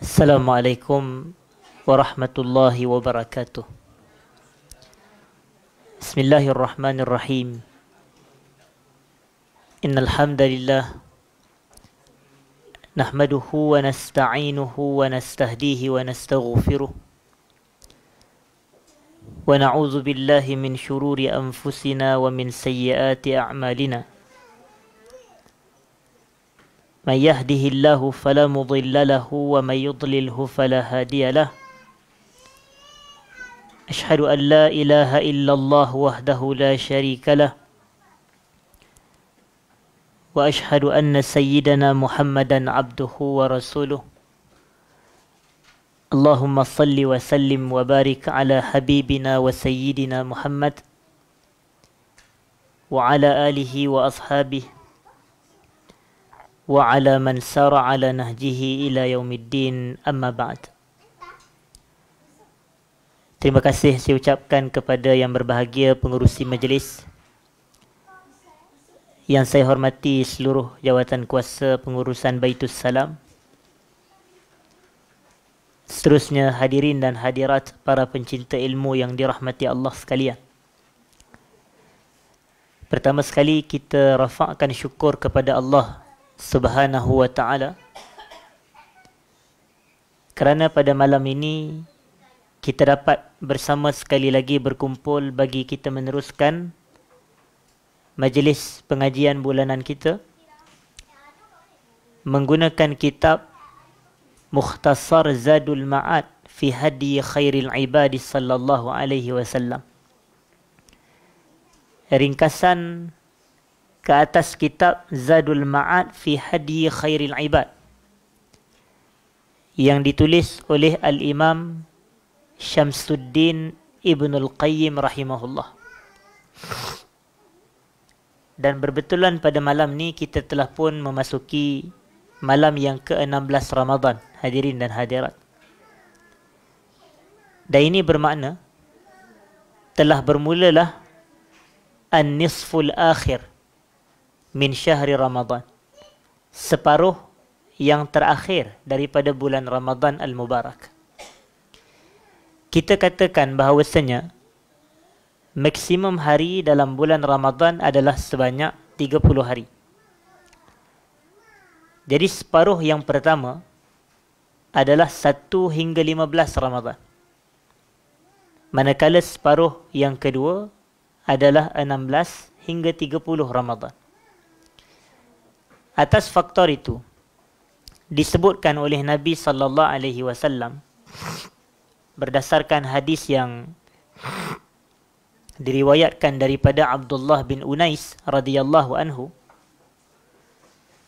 السلام عليكم ورحمة الله وبركاته بسم الله الرحمن الرحيم إن الحمد لله نحمده ونستعينه ونستهديه ونستغفره ونعوذ بالله من شرور أنفسنا ومن سيئات أعمالنا من يهده الله فلا مضل له ومن يضلله فلا هادي له أشهد أن لا إله إلا الله وحده لا شريك له وأشهد أن سيدنا محمدا عبده ورسوله اللهم صل وسلم وبارك على حبيبنا وسيدنا محمد وعلى آله وأصحابه wa ala man sara ala nahjihi ila yaumiddin amma ba'd. Terima kasih saya ucapkan kepada yang berbahagia pengurusi majlis. Yang saya hormati seluruh jawatan kuasa pengurusan Baitul Salam. Seterusnya hadirin dan hadirat para pencinta ilmu yang dirahmati Allah sekalian. Pertama sekali kita rafakkan syukur kepada Allah subhanahu wa ta'ala kerana pada malam ini kita dapat bersama sekali lagi berkumpul bagi kita meneruskan majlis pengajian bulanan kita menggunakan kitab Mukhtasar Zadul Ma'ad fi Hadi Khairil Ibadi sallallahu alaihi wasallam ringkasan ke atas kitab Zadul Ma'ad fi Hadi Khairil Ibad yang ditulis oleh Al-Imam Syamsuddin Ibn Al-Qayyim rahimahullah. Dan berbetulan pada malam ni kita telah pun memasuki malam yang ke-16 Ramadan hadirin dan hadirat. Dan ini bermakna telah bermulalah An-Nisful Akhir min syahri Ramadan. Separuh yang terakhir daripada bulan Ramadan al-Mubarak. Kita katakan bahawasanya maksimum hari dalam bulan Ramadan adalah sebanyak 30 hari. Jadi separuh yang pertama adalah 1 hingga 15 Ramadan. Manakala separuh yang kedua adalah 16 hingga 30 Ramadan atas faktor itu disebutkan oleh Nabi sallallahu alaihi wasallam berdasarkan hadis yang diriwayatkan daripada Abdullah bin Unais radhiyallahu anhu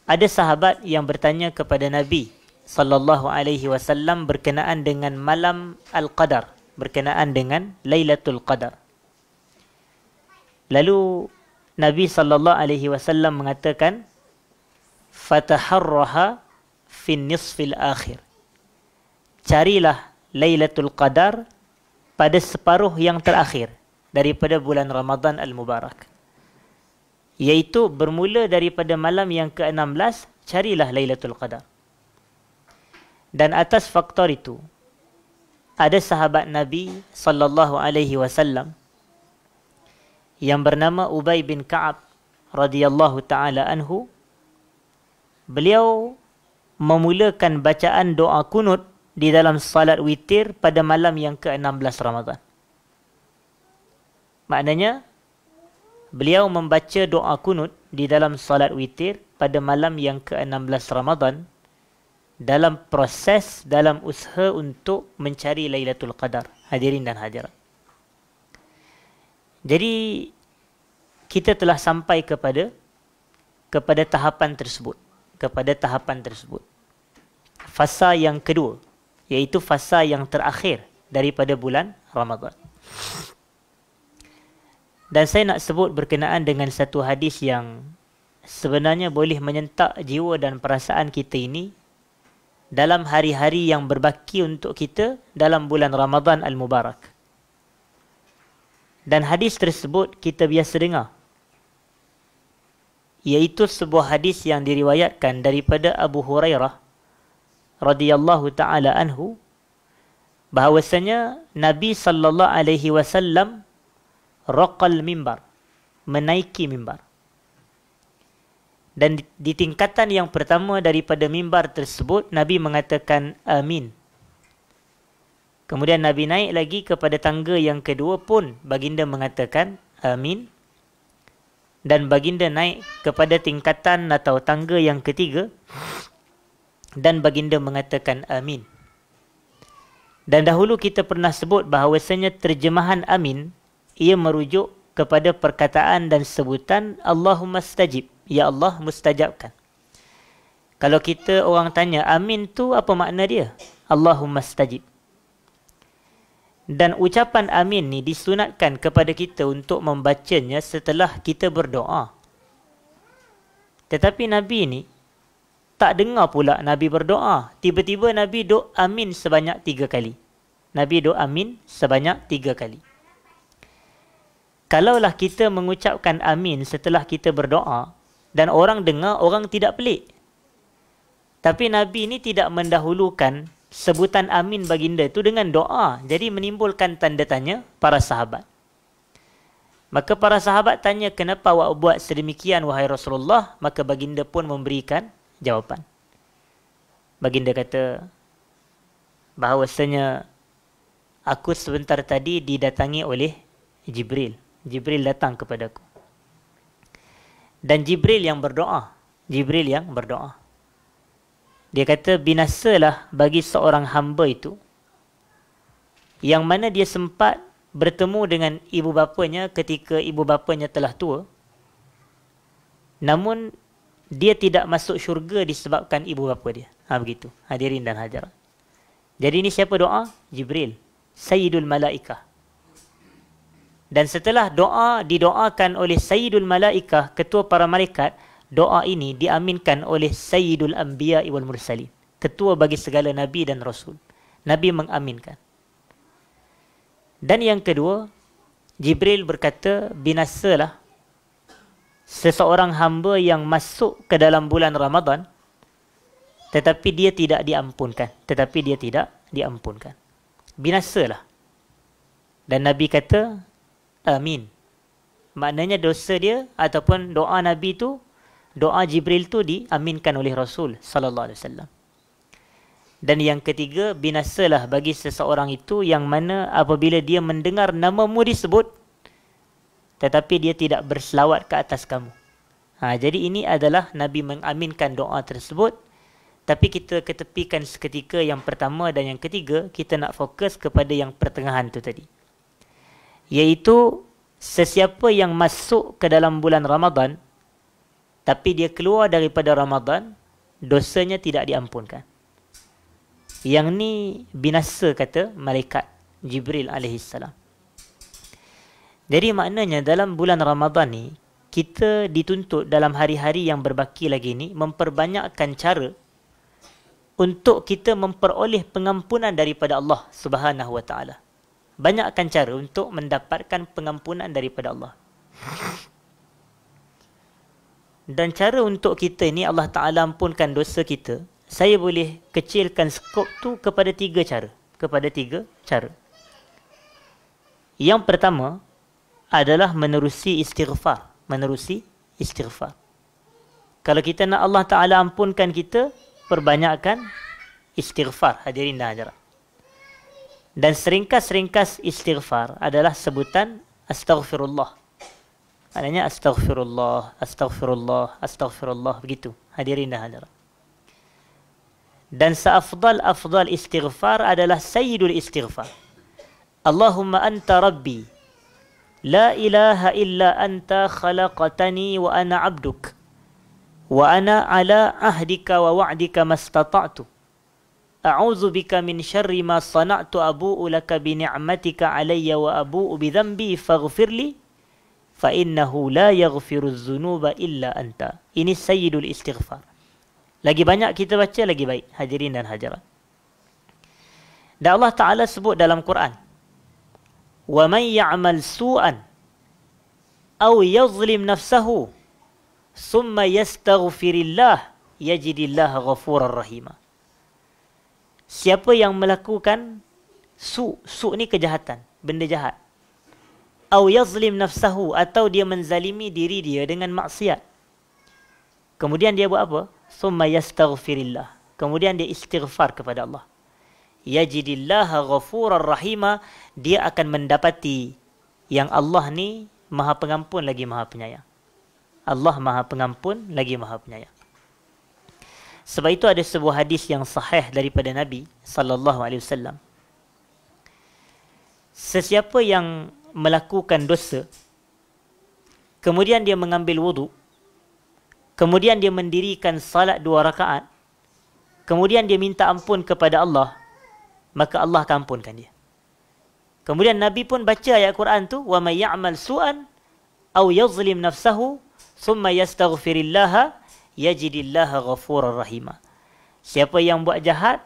ada sahabat yang bertanya kepada Nabi sallallahu alaihi wasallam berkenaan dengan malam al-qadar berkenaan dengan lailatul qadar lalu Nabi sallallahu alaihi wasallam mengatakan fataharraha fi nisfil akhir. Carilah Lailatul Qadar pada separuh yang terakhir daripada bulan Ramadan Al-Mubarak. Yaitu bermula daripada malam yang ke-16, carilah Lailatul Qadar. Dan atas faktor itu, ada sahabat Nabi sallallahu alaihi wasallam yang bernama Ubay bin Ka'ab radhiyallahu taala anhu beliau memulakan bacaan doa kunut di dalam salat witir pada malam yang ke-16 Ramadhan. Maknanya beliau membaca doa kunut di dalam salat witir pada malam yang ke-16 Ramadhan dalam proses dalam usaha untuk mencari Lailatul Qadar hadirin dan hadirat. Jadi kita telah sampai kepada kepada tahapan tersebut kepada tahapan tersebut. Fasa yang kedua, iaitu fasa yang terakhir daripada bulan Ramadhan. Dan saya nak sebut berkenaan dengan satu hadis yang sebenarnya boleh menyentak jiwa dan perasaan kita ini dalam hari-hari yang berbaki untuk kita dalam bulan Ramadhan Al-Mubarak. Dan hadis tersebut kita biasa dengar Yaitu sebuah hadis yang diriwayatkan daripada Abu Hurairah radhiyallahu taala anhu bahwasanya Nabi sallallahu alaihi wasallam raqal mimbar menaiki mimbar dan di tingkatan yang pertama daripada mimbar tersebut Nabi mengatakan amin kemudian Nabi naik lagi kepada tangga yang kedua pun baginda mengatakan amin dan baginda naik kepada tingkatan atau tangga yang ketiga dan baginda mengatakan amin. Dan dahulu kita pernah sebut bahawasanya terjemahan amin ia merujuk kepada perkataan dan sebutan Allahumma stajib, ya Allah mustajabkan. Kalau kita orang tanya amin tu apa makna dia? Allahumma stajib dan ucapan amin ni disunatkan kepada kita untuk membacanya setelah kita berdoa. Tetapi Nabi ni tak dengar pula Nabi berdoa. Tiba-tiba Nabi doa amin sebanyak tiga kali. Nabi doa amin sebanyak tiga kali. Kalaulah kita mengucapkan amin setelah kita berdoa dan orang dengar, orang tidak pelik. Tapi Nabi ni tidak mendahulukan sebutan amin baginda itu dengan doa. Jadi menimbulkan tanda tanya para sahabat. Maka para sahabat tanya kenapa awak buat sedemikian wahai Rasulullah. Maka baginda pun memberikan jawapan. Baginda kata bahawasanya aku sebentar tadi didatangi oleh Jibril. Jibril datang kepadaku. Dan Jibril yang berdoa. Jibril yang berdoa. Dia kata binasalah bagi seorang hamba itu yang mana dia sempat bertemu dengan ibu bapanya ketika ibu bapanya telah tua. Namun dia tidak masuk syurga disebabkan ibu bapa dia. Ha begitu. Hadirin dan hadirat. Jadi ini siapa doa? Jibril, Sayyidul Malaikah. Dan setelah doa didoakan oleh Sayyidul Malaikah, ketua para malaikat, doa ini diaminkan oleh Sayyidul Anbiya wal Mursalin, ketua bagi segala nabi dan rasul. Nabi mengaminkan. Dan yang kedua, Jibril berkata, binasalah seseorang hamba yang masuk ke dalam bulan Ramadan tetapi dia tidak diampunkan, tetapi dia tidak diampunkan. Binasalah. Dan Nabi kata, amin. Maknanya dosa dia ataupun doa Nabi itu doa Jibril tu diaminkan oleh Rasul sallallahu alaihi wasallam. Dan yang ketiga binasalah bagi seseorang itu yang mana apabila dia mendengar namamu disebut tetapi dia tidak berselawat ke atas kamu. Ha, jadi ini adalah Nabi mengaminkan doa tersebut. Tapi kita ketepikan seketika yang pertama dan yang ketiga, kita nak fokus kepada yang pertengahan tu tadi. Yaitu sesiapa yang masuk ke dalam bulan Ramadan, tapi dia keluar daripada Ramadan dosanya tidak diampunkan yang ni binasa kata malaikat Jibril alaihi salam jadi maknanya dalam bulan Ramadan ni kita dituntut dalam hari-hari yang berbaki lagi ni memperbanyakkan cara untuk kita memperoleh pengampunan daripada Allah Subhanahu Banyakkan cara untuk mendapatkan pengampunan daripada Allah dan cara untuk kita ni Allah Ta'ala ampunkan dosa kita saya boleh kecilkan skop tu kepada tiga cara kepada tiga cara yang pertama adalah menerusi istighfar menerusi istighfar kalau kita nak Allah Ta'ala ampunkan kita perbanyakkan istighfar hadirin dan hadirat dan seringkas-seringkas istighfar adalah sebutan astaghfirullah Maknanya astaghfirullah, astaghfirullah, astaghfirullah begitu. Hadirin dan hadirat. Dan seafdal afdal istighfar adalah sayyidul istighfar. Allahumma anta rabbi. La ilaha illa anta khalaqtani wa ana 'abduk. Wa ana 'ala 'ahdika wa wa'dika mastata'tu. A'udzu bika min syarri ma sana'tu abu'u laka bi ni'matika 'alayya wa abu'u bi dhanbi faghfirli fa innahu la yaghfiru dzunuba illa anta. Ini sayyidul istighfar. Lagi banyak kita baca lagi baik hadirin dan hadirat. Dan Allah Taala sebut dalam Quran. Wa man ya'mal su'an aw yuzlim nafsahu summa yastaghfirillah yajidillah ghafurar rahima. Siapa yang melakukan su su ni kejahatan, benda jahat atau yazlim nafsahu atau dia menzalimi diri dia dengan maksiat. Kemudian dia buat apa? Summa yastaghfirillah. Kemudian dia istighfar kepada Allah. Yajidillaha ghafurar rahima, dia akan mendapati yang Allah ni Maha Pengampun lagi Maha Penyayang. Allah Maha Pengampun lagi Maha Penyayang. Sebab itu ada sebuah hadis yang sahih daripada Nabi sallallahu alaihi wasallam. Sesiapa yang melakukan dosa kemudian dia mengambil wudu kemudian dia mendirikan salat dua rakaat kemudian dia minta ampun kepada Allah maka Allah akan ampunkan dia kemudian nabi pun baca ayat Quran tu wa may ya'mal su'an aw yuzlim nafsahu thumma yastaghfirillaha, yajidillah ghafurur rahim siapa yang buat jahat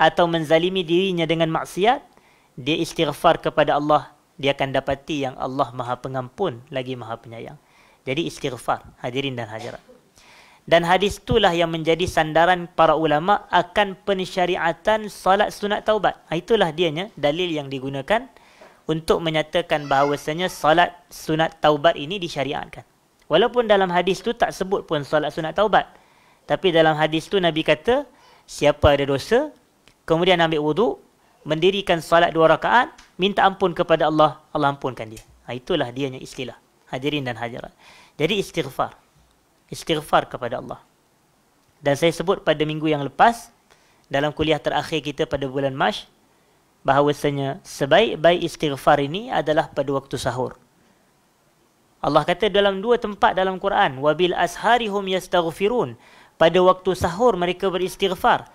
atau menzalimi dirinya dengan maksiat dia istighfar kepada Allah dia akan dapati yang Allah Maha Pengampun lagi Maha Penyayang. Jadi istighfar hadirin dan hadirat. Dan hadis itulah yang menjadi sandaran para ulama akan pensyariatan salat sunat taubat. Ha, itulah dianya dalil yang digunakan untuk menyatakan bahawasanya salat sunat taubat ini disyariatkan. Walaupun dalam hadis tu tak sebut pun salat sunat taubat. Tapi dalam hadis tu Nabi kata, siapa ada dosa, kemudian ambil wudhu, mendirikan salat dua rakaat, minta ampun kepada Allah, Allah ampunkan dia. Ha, itulah dia yang istilah. Hadirin dan hadirat. Jadi istighfar. Istighfar kepada Allah. Dan saya sebut pada minggu yang lepas, dalam kuliah terakhir kita pada bulan Mac, bahawasanya sebaik-baik istighfar ini adalah pada waktu sahur. Allah kata dalam dua tempat dalam Quran, wabil asharihum yastaghfirun. Pada waktu sahur mereka beristighfar.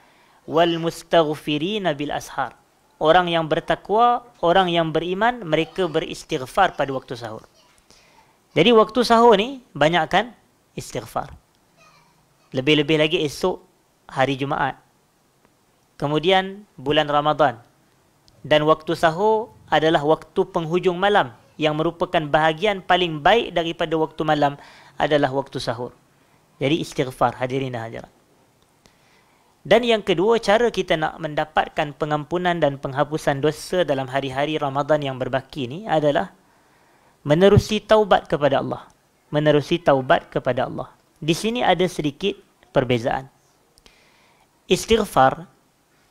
Wal mustaghfirina bil ashar orang yang bertakwa, orang yang beriman, mereka beristighfar pada waktu sahur. Jadi waktu sahur ni banyakkan istighfar. Lebih-lebih lagi esok hari Jumaat. Kemudian bulan Ramadan. Dan waktu sahur adalah waktu penghujung malam yang merupakan bahagian paling baik daripada waktu malam adalah waktu sahur. Jadi istighfar hadirin hadirat. Dan yang kedua, cara kita nak mendapatkan pengampunan dan penghapusan dosa dalam hari-hari Ramadan yang berbaki ini adalah menerusi taubat kepada Allah. Menerusi taubat kepada Allah. Di sini ada sedikit perbezaan. Istighfar,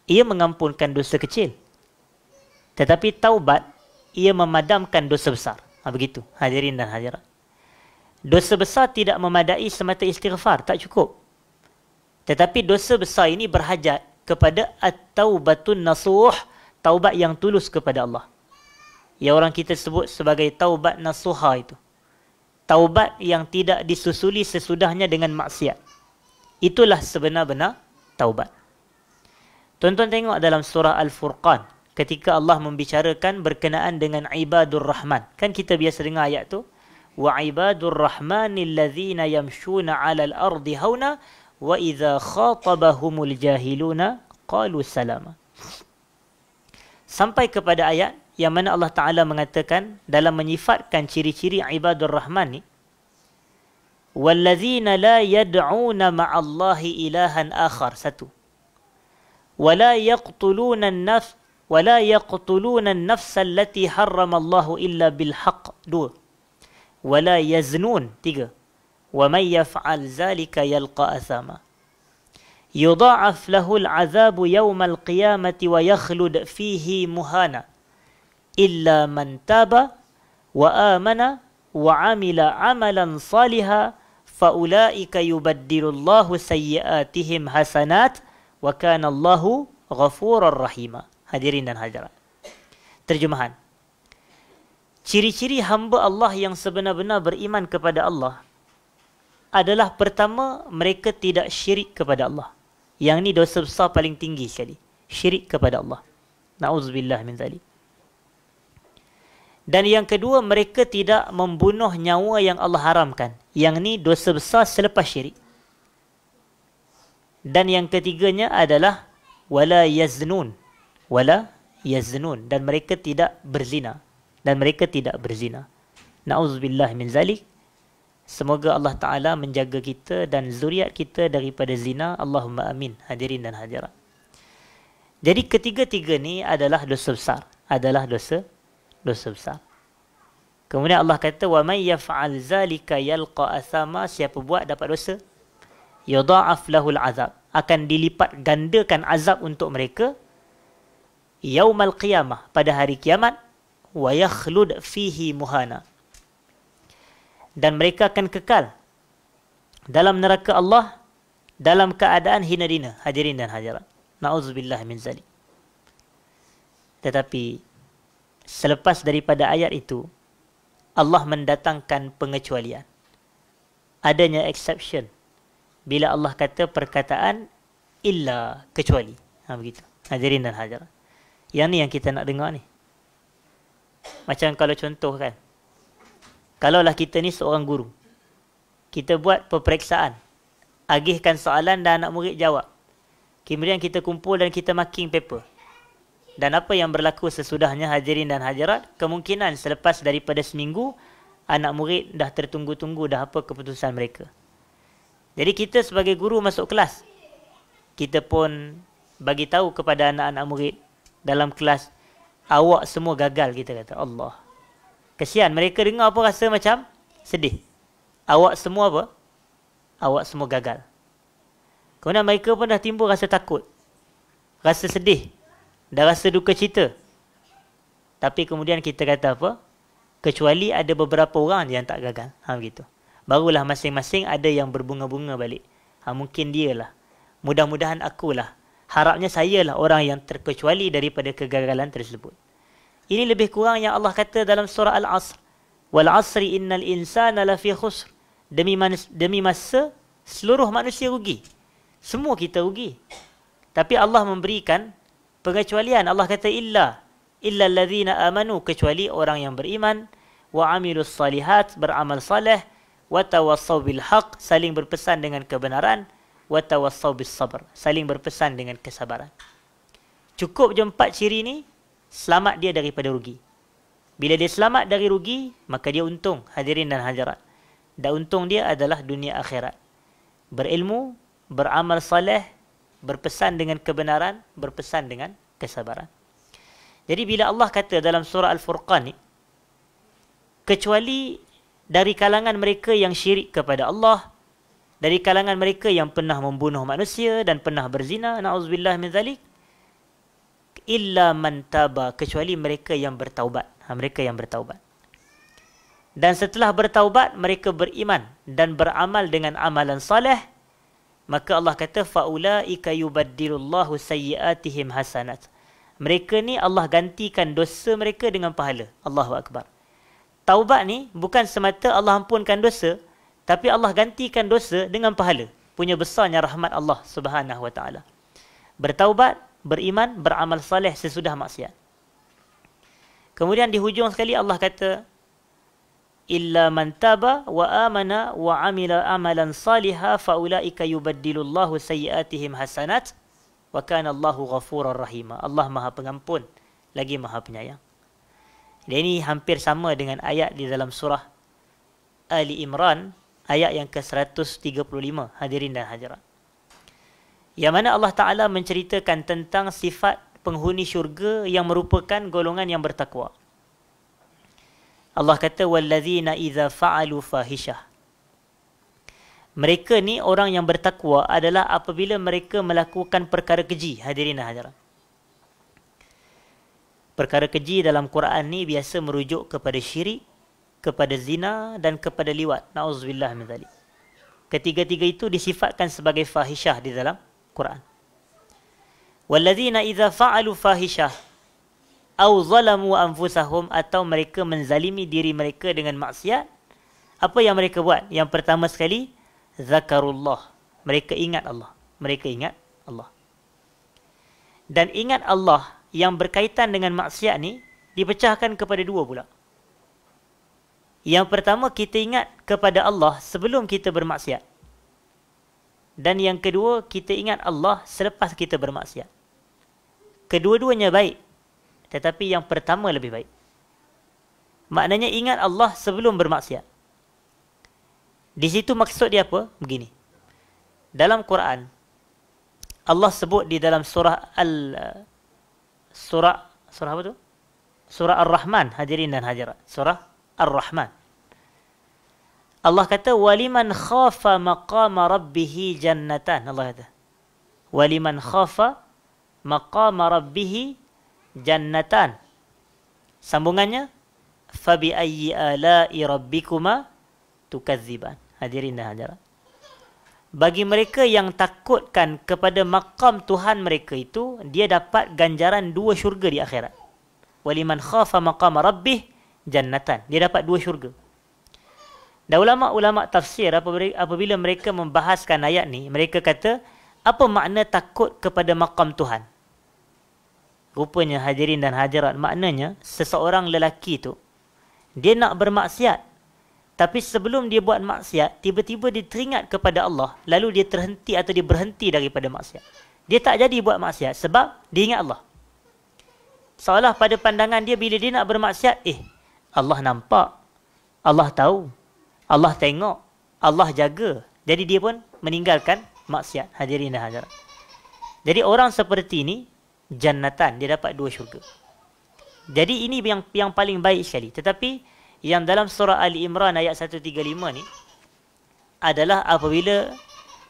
ia mengampunkan dosa kecil. Tetapi taubat, ia memadamkan dosa besar. Ha, begitu, hadirin dan hadirat. Dosa besar tidak memadai semata istighfar, tak cukup. Tetapi dosa besar ini berhajat kepada at-taubatun nasuh, taubat yang tulus kepada Allah. Yang orang kita sebut sebagai taubat nasuha itu. Taubat yang tidak disusuli sesudahnya dengan maksiat. Itulah sebenar-benar taubat. Tonton tengok dalam surah Al-Furqan ketika Allah membicarakan berkenaan dengan ibadur rahman. Kan kita biasa dengar ayat tu wa ibadur rahmanil ladzina yamshuna 'alal ardi hauna wa idza khatabahumul jahiluna qalu salama sampai kepada ayat yang mana Allah Taala mengatakan dalam menyifatkan ciri-ciri ibadur rahman ni wallazina la yad'una ma'allahi ilahan akhar satu wala yaqtuluna an-nafs wala yaqtuluna an-nafs allati harrama Allah illa bil haqq dua wala yaznun tiga ومن يفعل ذلك يلقى أثاما يضاعف له العذاب يوم القيامة ويخلد فيه مهانا إلا من تاب وآمن وعمل عملا صالحا فأولئك يبدل الله سيئاتهم حسنات وكان الله غفورا رحيما حضرين dan hadirat Terjemahan Ciri-ciri hamba Allah yang sebenar-benar beriman kepada Allah adalah pertama mereka tidak syirik kepada Allah. Yang ni dosa besar paling tinggi sekali. Syirik kepada Allah. Nauzubillah min zalik. Dan yang kedua mereka tidak membunuh nyawa yang Allah haramkan. Yang ni dosa besar selepas syirik. Dan yang ketiganya adalah wala yaznun. Wala yaznun dan mereka tidak berzina dan mereka tidak berzina. Nauzubillah min zalik. Semoga Allah Ta'ala menjaga kita dan zuriat kita daripada zina. Allahumma amin. Hadirin dan hadirat. Jadi ketiga-tiga ni adalah dosa besar. Adalah dosa dosa besar. Kemudian Allah kata, وَمَنْ يَفْعَلْ ذَلِكَ يَلْقَ أَثَامَ Siapa buat dapat dosa? يَضَعَفْ لَهُ azab Akan dilipat gandakan azab untuk mereka. يَوْمَ الْقِيَامَةِ Pada hari kiamat. وَيَخْلُدْ فِيهِ مُهَانَةِ dan mereka akan kekal dalam neraka Allah dalam keadaan hina dina hadirin dan hadirat naudzubillah min zalik tetapi selepas daripada ayat itu Allah mendatangkan pengecualian adanya exception bila Allah kata perkataan illa kecuali ha begitu hadirin dan hadirat yang ni yang kita nak dengar ni macam kalau contoh kan Kalaulah kita ni seorang guru. Kita buat peperiksaan. Agihkan soalan dan anak murid jawab. Kemudian kita kumpul dan kita marking paper. Dan apa yang berlaku sesudahnya hadirin dan hajarat, kemungkinan selepas daripada seminggu, anak murid dah tertunggu-tunggu dah apa keputusan mereka. Jadi kita sebagai guru masuk kelas, kita pun bagi tahu kepada anak-anak murid dalam kelas, awak semua gagal kita kata. Allah. Kesian mereka dengar apa rasa macam sedih. Awak semua apa? Awak semua gagal. Kemudian mereka pun dah timbul rasa takut. Rasa sedih. Dah rasa duka cita. Tapi kemudian kita kata apa? Kecuali ada beberapa orang yang tak gagal. Ha begitu. Barulah masing-masing ada yang berbunga-bunga balik. Ha mungkin lah. Mudah-mudahan akulah. Harapnya saya lah orang yang terkecuali daripada kegagalan tersebut. Ini lebih kurang yang Allah kata dalam surah Al-Asr. Wal asri innal insana lafi khusr. Demi manis, demi masa seluruh manusia rugi. Semua kita rugi. Tapi Allah memberikan pengecualian. Allah kata illa illa alladhina amanu kecuali orang yang beriman wa amilus salihat beramal saleh wa tawassaw bil haq saling berpesan dengan kebenaran wa tawassaw bis sabr saling berpesan dengan kesabaran. Cukup je empat ciri ni, selamat dia daripada rugi. Bila dia selamat dari rugi, maka dia untung hadirin dan hadirat. Dan untung dia adalah dunia akhirat. Berilmu, beramal saleh, berpesan dengan kebenaran, berpesan dengan kesabaran. Jadi bila Allah kata dalam surah Al-Furqan ni, kecuali dari kalangan mereka yang syirik kepada Allah, dari kalangan mereka yang pernah membunuh manusia dan pernah berzina, nauzubillah min zalik, illa man taba kecuali mereka yang bertaubat ha, mereka yang bertaubat dan setelah bertaubat mereka beriman dan beramal dengan amalan soleh maka Allah kata faulaika yubaddilullahu sayiatihim hasanat mereka ni Allah gantikan dosa mereka dengan pahala Allahu akbar taubat ni bukan semata Allah ampunkan dosa tapi Allah gantikan dosa dengan pahala punya besarnya rahmat Allah Subhanahu wa taala bertaubat beriman, beramal saleh sesudah maksiat. Kemudian di hujung sekali Allah kata illa man taba wa amana wa amila amalan saliha fa ulaika yubaddilu hasanat wa kana Allahu ghafurar rahima. Allah Maha Pengampun lagi Maha Penyayang. Dan ini hampir sama dengan ayat di dalam surah Ali Imran ayat yang ke-135 hadirin dan hadirat. Yang mana Allah Ta'ala menceritakan tentang sifat penghuni syurga yang merupakan golongan yang bertakwa. Allah kata, وَالَّذِينَ إِذَا فَعَلُوا فَهِشَهُ mereka ni orang yang bertakwa adalah apabila mereka melakukan perkara keji hadirin dan hadirat. Perkara keji dalam Quran ni biasa merujuk kepada syirik, kepada zina dan kepada liwat. Nauzubillah min Ketiga-tiga itu disifatkan sebagai fahishah di dalam Quran. Walladzina idza fa'alu fahishah au zalamu anfusahum atau mereka menzalimi diri mereka dengan maksiat, apa yang mereka buat? Yang pertama sekali zakarullah. Mereka ingat Allah. Mereka ingat Allah. Dan ingat Allah yang berkaitan dengan maksiat ni dipecahkan kepada dua pula. Yang pertama kita ingat kepada Allah sebelum kita bermaksiat. Dan yang kedua, kita ingat Allah selepas kita bermaksiat. Kedua-duanya baik. Tetapi yang pertama lebih baik. Maknanya ingat Allah sebelum bermaksiat. Di situ maksud dia apa? Begini. Dalam Quran, Allah sebut di dalam surah Al surah surah apa tu? Surah Ar-Rahman, hadirin dan hadirat. Surah Ar-Rahman. Allah kata waliman khafa maqama rabbih jannatan Allah kata waliman khafa maqama rabbih jannatan sambungannya fabi ayyi ala'i rabbikuma tukadziban hadirin dan hadirat bagi mereka yang takutkan kepada makam Tuhan mereka itu dia dapat ganjaran dua syurga di akhirat waliman khafa maqama rabbih jannatan dia dapat dua syurga dan ulama-ulama tafsir apabila mereka membahaskan ayat ni, mereka kata apa makna takut kepada makam Tuhan? Rupanya hadirin dan hadirat maknanya seseorang lelaki tu dia nak bermaksiat. Tapi sebelum dia buat maksiat, tiba-tiba dia teringat kepada Allah, lalu dia terhenti atau dia berhenti daripada maksiat. Dia tak jadi buat maksiat sebab dia ingat Allah. Seolah pada pandangan dia bila dia nak bermaksiat, eh Allah nampak, Allah tahu, Allah tengok, Allah jaga. Jadi dia pun meninggalkan maksiat hadirin dan hadirat. Jadi orang seperti ini jannatan, dia dapat dua syurga. Jadi ini yang yang paling baik sekali. Tetapi yang dalam surah Ali Imran ayat 135 ni adalah apabila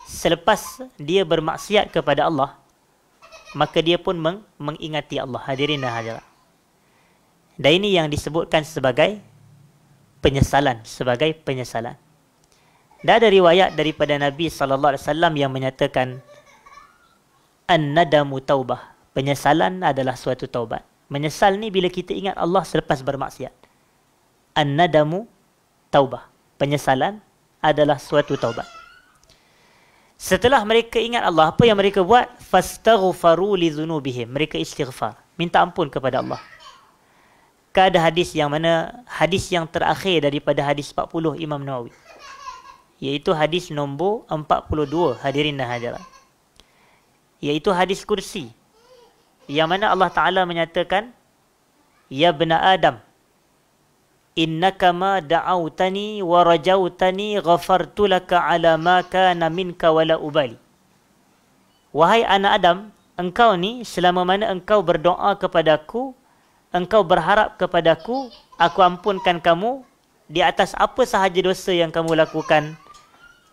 selepas dia bermaksiat kepada Allah maka dia pun meng- mengingati Allah hadirin dan hadirat. Dan ini yang disebutkan sebagai penyesalan sebagai penyesalan. Dan ada riwayat daripada Nabi sallallahu alaihi wasallam yang menyatakan an-nadamu taubah. Penyesalan adalah suatu taubat. Menyesal ni bila kita ingat Allah selepas bermaksiat. An-nadamu taubah. Penyesalan adalah suatu taubat. Setelah mereka ingat Allah, apa yang mereka buat? Fastaghfaru li dhunubihim. Mereka istighfar. Minta ampun kepada Allah kada hadis yang mana hadis yang terakhir daripada hadis 40 Imam Nawawi iaitu hadis nombor 42 hadirin dan hadirat iaitu hadis kursi yang mana Allah Taala menyatakan ya bna adam Inna kama da'autani wa rajautani ghafartu ala ma kana minka wala ubali wahai anak adam engkau ni selama mana engkau berdoa kepadaku engkau berharap kepadaku aku ampunkan kamu di atas apa sahaja dosa yang kamu lakukan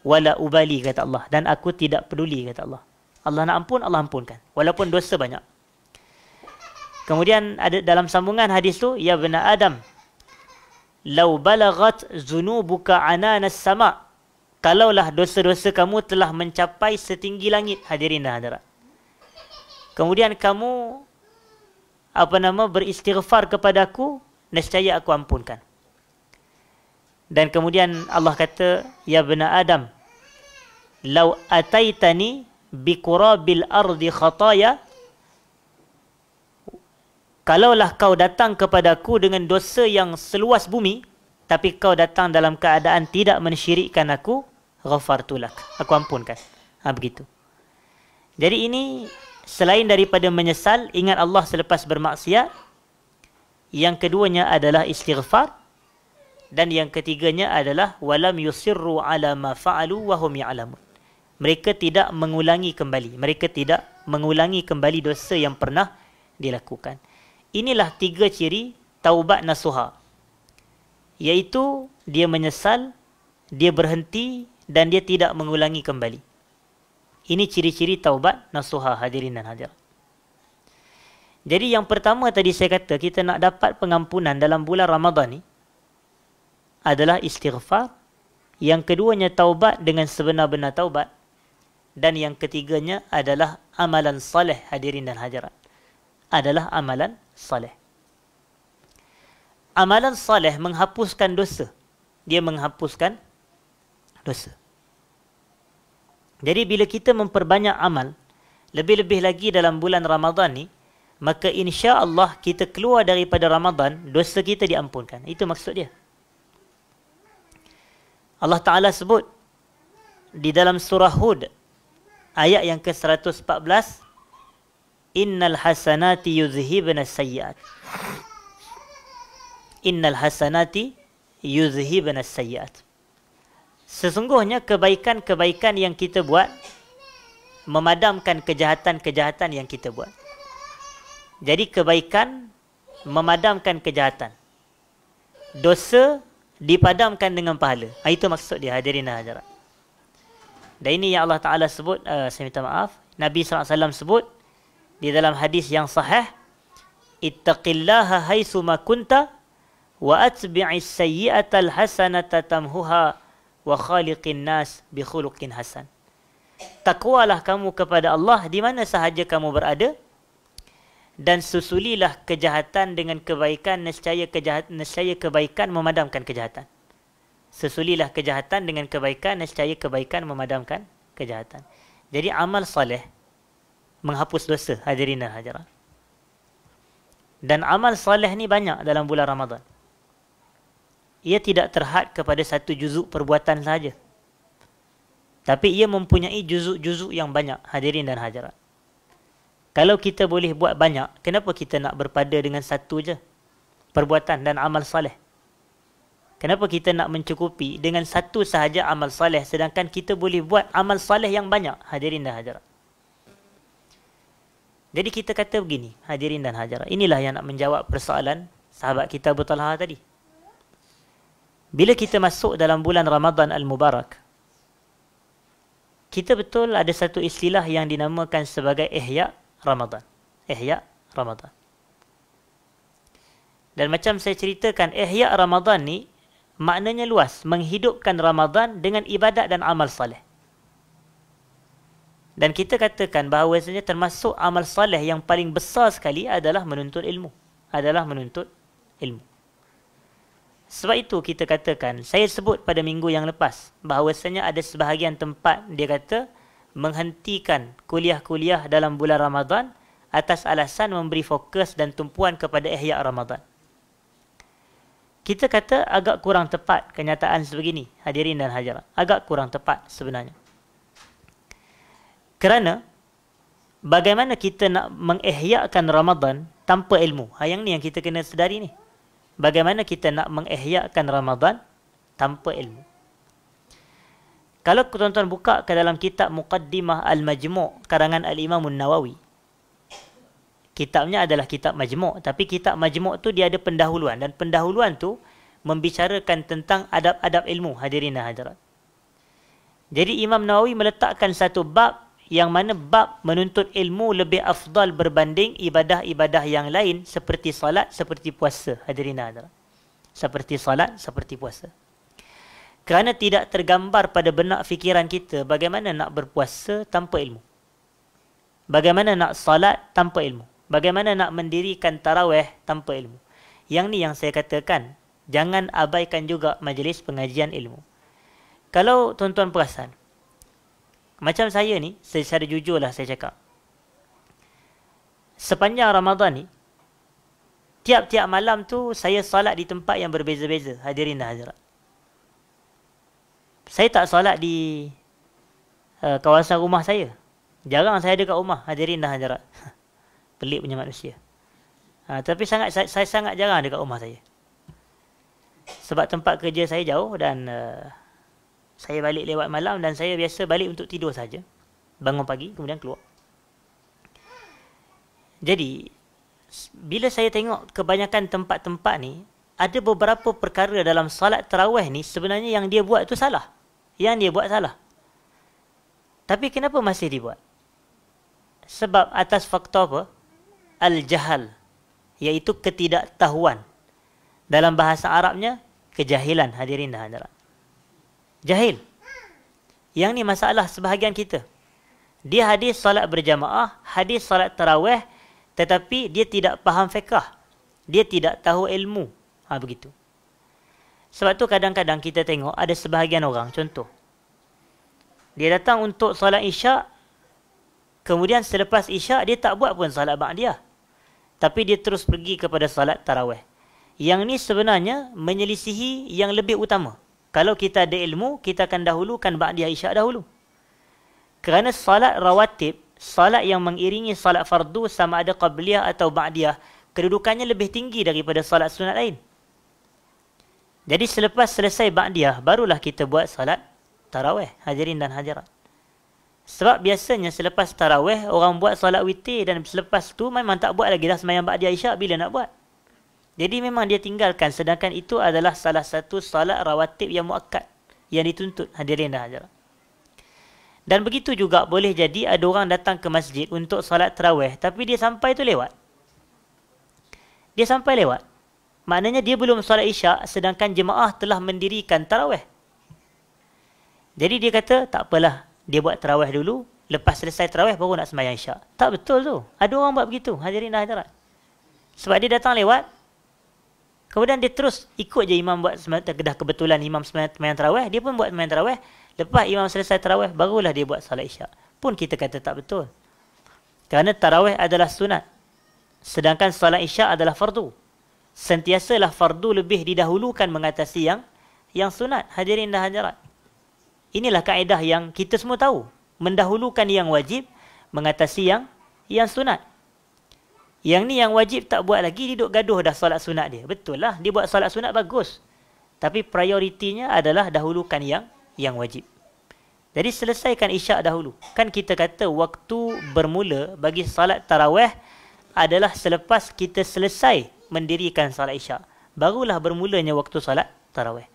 wala ubali kata Allah dan aku tidak peduli kata Allah Allah nak ampun Allah ampunkan walaupun dosa banyak kemudian ada dalam sambungan hadis tu ya bena adam law balagat zunubuka anana sama kalaulah dosa-dosa kamu telah mencapai setinggi langit hadirin dan hadirat kemudian kamu apa nama beristighfar kepada aku nescaya aku ampunkan dan kemudian Allah kata ya bena adam law ataitani bi qurabil ardi khataya kalaulah kau datang kepadaku dengan dosa yang seluas bumi tapi kau datang dalam keadaan tidak mensyirikkan aku ghafartulak aku ampunkan ha begitu jadi ini selain daripada menyesal ingat Allah selepas bermaksiat yang keduanya adalah istighfar dan yang ketiganya adalah walam yusirru ala ma faalu wa hum ya'lamun mereka tidak mengulangi kembali mereka tidak mengulangi kembali dosa yang pernah dilakukan inilah tiga ciri taubat nasuha yaitu dia menyesal dia berhenti dan dia tidak mengulangi kembali ini ciri-ciri taubat nasuha hadirin dan hadirat. Jadi yang pertama tadi saya kata kita nak dapat pengampunan dalam bulan Ramadan ni adalah istighfar. Yang keduanya taubat dengan sebenar-benar taubat. Dan yang ketiganya adalah amalan salih hadirin dan hadirat. Adalah amalan salih. Amalan salih menghapuskan dosa. Dia menghapuskan dosa. Jadi bila kita memperbanyak amal, lebih-lebih lagi dalam bulan Ramadhan ni, maka insya Allah kita keluar daripada Ramadhan dosa kita diampunkan. Itu maksud dia. Allah Ta'ala sebut di dalam surah Hud, ayat yang ke-114, Innal hasanati yuzhibna sayyat. Innal hasanati yuzhibna sayyat sesungguhnya kebaikan-kebaikan yang kita buat memadamkan kejahatan-kejahatan yang kita buat. Jadi kebaikan memadamkan kejahatan. Dosa dipadamkan dengan pahala. Ha, itu maksud dia hadirin hadirat. Dan ini yang Allah Ta'ala sebut, uh, saya minta maaf, Nabi SAW sebut di dalam hadis yang sahih, Ittaqillaha haithu makunta wa atbi'i sayyiatal hasanata tamhuha wa khaliqin nas bi khuluqin hasan. Takwalah kamu kepada Allah di mana sahaja kamu berada dan susulilah kejahatan dengan kebaikan nescaya kejahatan nescaya kebaikan memadamkan kejahatan. Susulilah kejahatan dengan kebaikan nescaya kebaikan memadamkan kejahatan. Jadi amal soleh menghapus dosa hadirin dan hadirat. Dan amal soleh ni banyak dalam bulan Ramadan ia tidak terhad kepada satu juzuk perbuatan saja. Tapi ia mempunyai juzuk-juzuk yang banyak hadirin dan hajarat. Kalau kita boleh buat banyak, kenapa kita nak berpada dengan satu saja Perbuatan dan amal soleh. Kenapa kita nak mencukupi dengan satu sahaja amal soleh sedangkan kita boleh buat amal soleh yang banyak hadirin dan hajarat. Jadi kita kata begini, hadirin dan hajarat. Inilah yang nak menjawab persoalan sahabat kita Abu Talha tadi. Bila kita masuk dalam bulan Ramadhan Al-Mubarak, kita betul ada satu istilah yang dinamakan sebagai Ihya Ramadhan, Ihya Ramadhan. Dan macam saya ceritakan, Ihya Ramadhan ni maknanya luas. Menghidupkan Ramadhan dengan ibadat dan amal salih. Dan kita katakan bahawa sebenarnya termasuk amal salih yang paling besar sekali adalah menuntut ilmu. Adalah menuntut ilmu. Sebab itu kita katakan, saya sebut pada minggu yang lepas bahawasanya ada sebahagian tempat dia kata menghentikan kuliah-kuliah dalam bulan Ramadan atas alasan memberi fokus dan tumpuan kepada ihya Ramadan. Kita kata agak kurang tepat kenyataan sebegini hadirin dan hajar. Agak kurang tepat sebenarnya. Kerana bagaimana kita nak mengihyakan Ramadan tanpa ilmu? Ha, yang ni yang kita kena sedari ni bagaimana kita nak mengihyakan Ramadan tanpa ilmu. Kalau kita buka ke dalam kitab Muqaddimah Al-Majmu' karangan Al-Imam nawawi Kitabnya adalah kitab Majmu' tapi kitab Majmu' tu dia ada pendahuluan dan pendahuluan tu membicarakan tentang adab-adab ilmu hadirin dan hadirat. Jadi Imam Nawawi meletakkan satu bab yang mana bab menuntut ilmu lebih afdal berbanding ibadah-ibadah yang lain seperti salat seperti puasa hadirin hadirat seperti salat seperti puasa kerana tidak tergambar pada benak fikiran kita bagaimana nak berpuasa tanpa ilmu bagaimana nak salat tanpa ilmu bagaimana nak mendirikan tarawih tanpa ilmu yang ni yang saya katakan jangan abaikan juga majlis pengajian ilmu kalau tuan-tuan perasan macam saya ni, secara jujur lah saya cakap. Sepanjang Ramadan ni, tiap-tiap malam tu saya salat di tempat yang berbeza-beza hadirin dan hadirat. Saya tak salat di uh, kawasan rumah saya. Jarang saya ada kat rumah hadirin dan hadirat. Pelik punya manusia. Ha, tapi sangat saya, saya sangat jarang ada kat rumah saya. Sebab tempat kerja saya jauh dan uh, saya balik lewat malam dan saya biasa balik untuk tidur saja. Bangun pagi kemudian keluar. Jadi bila saya tengok kebanyakan tempat-tempat ni ada beberapa perkara dalam salat tarawih ni sebenarnya yang dia buat tu salah. Yang dia buat salah. Tapi kenapa masih dibuat? Sebab atas faktor apa? Al-jahal. Iaitu ketidaktahuan. Dalam bahasa Arabnya, kejahilan hadirin dan hadirat. Jahil. Yang ni masalah sebahagian kita. Dia hadis salat berjamaah, hadis salat tarawih, tetapi dia tidak faham fiqah. Dia tidak tahu ilmu. Ha, begitu. Sebab tu kadang-kadang kita tengok ada sebahagian orang, contoh. Dia datang untuk salat isyak, kemudian selepas isyak, dia tak buat pun salat ba'diyah. Tapi dia terus pergi kepada salat tarawih. Yang ni sebenarnya menyelisihi yang lebih utama. Kalau kita ada ilmu, kita akan dahulukan Ba'diyah Isyak dahulu. Kerana salat rawatib, salat yang mengiringi salat fardu sama ada Qabliyah atau Ba'diyah, kedudukannya lebih tinggi daripada salat sunat lain. Jadi selepas selesai Ba'diyah, barulah kita buat salat Tarawih, hadirin dan hadirat. Sebab biasanya selepas Tarawih, orang buat salat witir dan selepas tu memang tak buat lagi dah semayang Ba'diyah Isyak bila nak buat. Jadi memang dia tinggalkan sedangkan itu adalah salah satu salat rawatib yang muakkad yang dituntut hadirin dan hadirat. Dan begitu juga boleh jadi ada orang datang ke masjid untuk salat terawih tapi dia sampai tu lewat. Dia sampai lewat. Maknanya dia belum salat isyak sedangkan jemaah telah mendirikan terawih. Jadi dia kata tak apalah dia buat terawih dulu lepas selesai terawih baru nak semayang isyak. Tak betul tu. Ada orang buat begitu hadirin dan hadirat. Sebab dia datang lewat Kemudian dia terus ikut je imam buat kedah kebetulan imam semayan terawih. Dia pun buat semayang terawih. Lepas imam selesai terawih, barulah dia buat salat isyak. Pun kita kata tak betul. Kerana terawih adalah sunat. Sedangkan salat isyak adalah fardu. Sentiasalah fardu lebih didahulukan mengatasi yang yang sunat. Hadirin dan hadirat. Inilah kaedah yang kita semua tahu. Mendahulukan yang wajib mengatasi yang yang sunat. Yang ni yang wajib tak buat lagi, dia duduk gaduh dah solat sunat dia. Betul lah, dia buat solat sunat bagus. Tapi prioritinya adalah dahulukan yang yang wajib. Jadi selesaikan isyak dahulu. Kan kita kata waktu bermula bagi salat taraweh adalah selepas kita selesai mendirikan salat isyak. Barulah bermulanya waktu salat taraweh.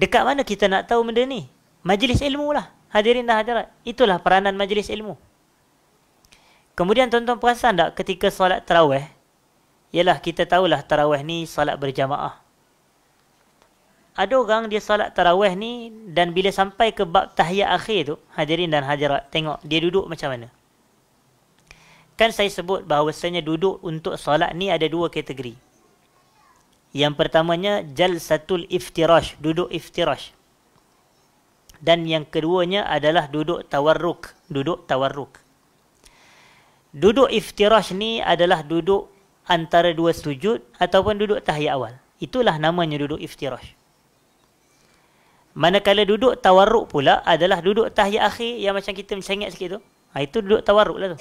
Dekat mana kita nak tahu benda ni? Majlis ilmu lah. Hadirin dan hadirat. Itulah peranan majlis ilmu. Kemudian tuan-tuan perasan tak ketika solat tarawih? Yalah kita tahulah tarawih ni solat berjamaah. Ada orang dia solat tarawih ni dan bila sampai ke bab tahiyat akhir tu, hadirin dan hadirat tengok dia duduk macam mana. Kan saya sebut bahawasanya duduk untuk solat ni ada dua kategori. Yang pertamanya jal jalsatul iftirash, duduk iftirash. Dan yang keduanya adalah duduk tawarruk, duduk tawarruk. Duduk iftirash ni adalah duduk antara dua sujud ataupun duduk tahiyat awal. Itulah namanya duduk iftirash. Manakala duduk tawarruk pula adalah duduk tahiyat akhir yang macam kita mencengit sikit tu. Ha, itu duduk tawarruk lah tu.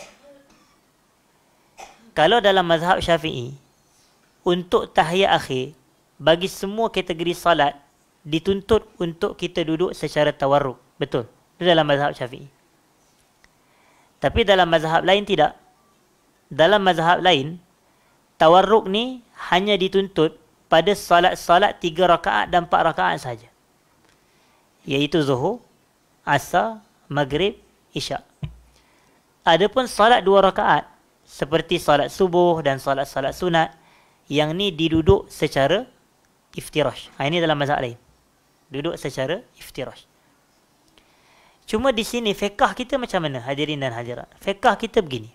Kalau dalam mazhab syafi'i, untuk tahiyat akhir, bagi semua kategori salat, dituntut untuk kita duduk secara tawarruk. Betul. Itu dalam mazhab syafi'i. Tapi dalam mazhab lain tidak dalam mazhab lain tawarruk ni hanya dituntut pada solat-solat tiga rakaat dan empat rakaat saja. Iaitu zuhur, asar, maghrib, isyak. Adapun solat dua rakaat seperti solat subuh dan solat-solat sunat yang ni diduduk secara iftirash. Ha, ini dalam mazhab lain. Duduk secara iftirash. Cuma di sini fiqah kita macam mana hadirin dan hadirat? Fiqah kita begini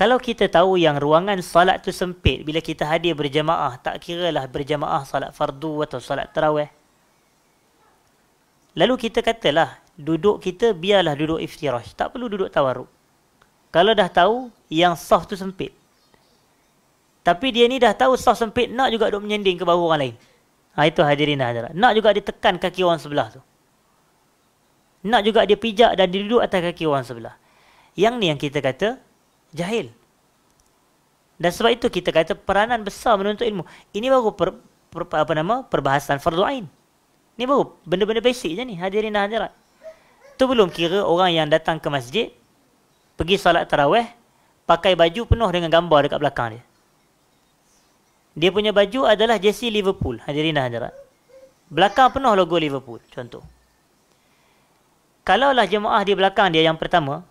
kalau kita tahu yang ruangan salat tu sempit bila kita hadir berjemaah tak kira lah berjemaah salat fardu atau salat tarawih lalu kita katalah duduk kita biarlah duduk iftirah, tak perlu duduk tawaruk. kalau dah tahu yang saf tu sempit tapi dia ni dah tahu saf sempit nak juga duduk menyending ke bahu orang lain ha itu hadirin hadirat nak juga ditekan kaki orang sebelah tu nak juga dia pijak dan dia duduk atas kaki orang sebelah yang ni yang kita kata jahil. Dan sebab itu kita kata peranan besar menuntut ilmu. Ini baru per, per, apa nama perbahasan fardu ain. Ini baru benda-benda basic je ni hadirin dan hadirat. Tu belum kira orang yang datang ke masjid pergi solat tarawih pakai baju penuh dengan gambar dekat belakang dia. Dia punya baju adalah jersey Liverpool, hadirin dan hadirat. Belakang penuh logo Liverpool, contoh. Kalaulah jemaah di belakang dia yang pertama,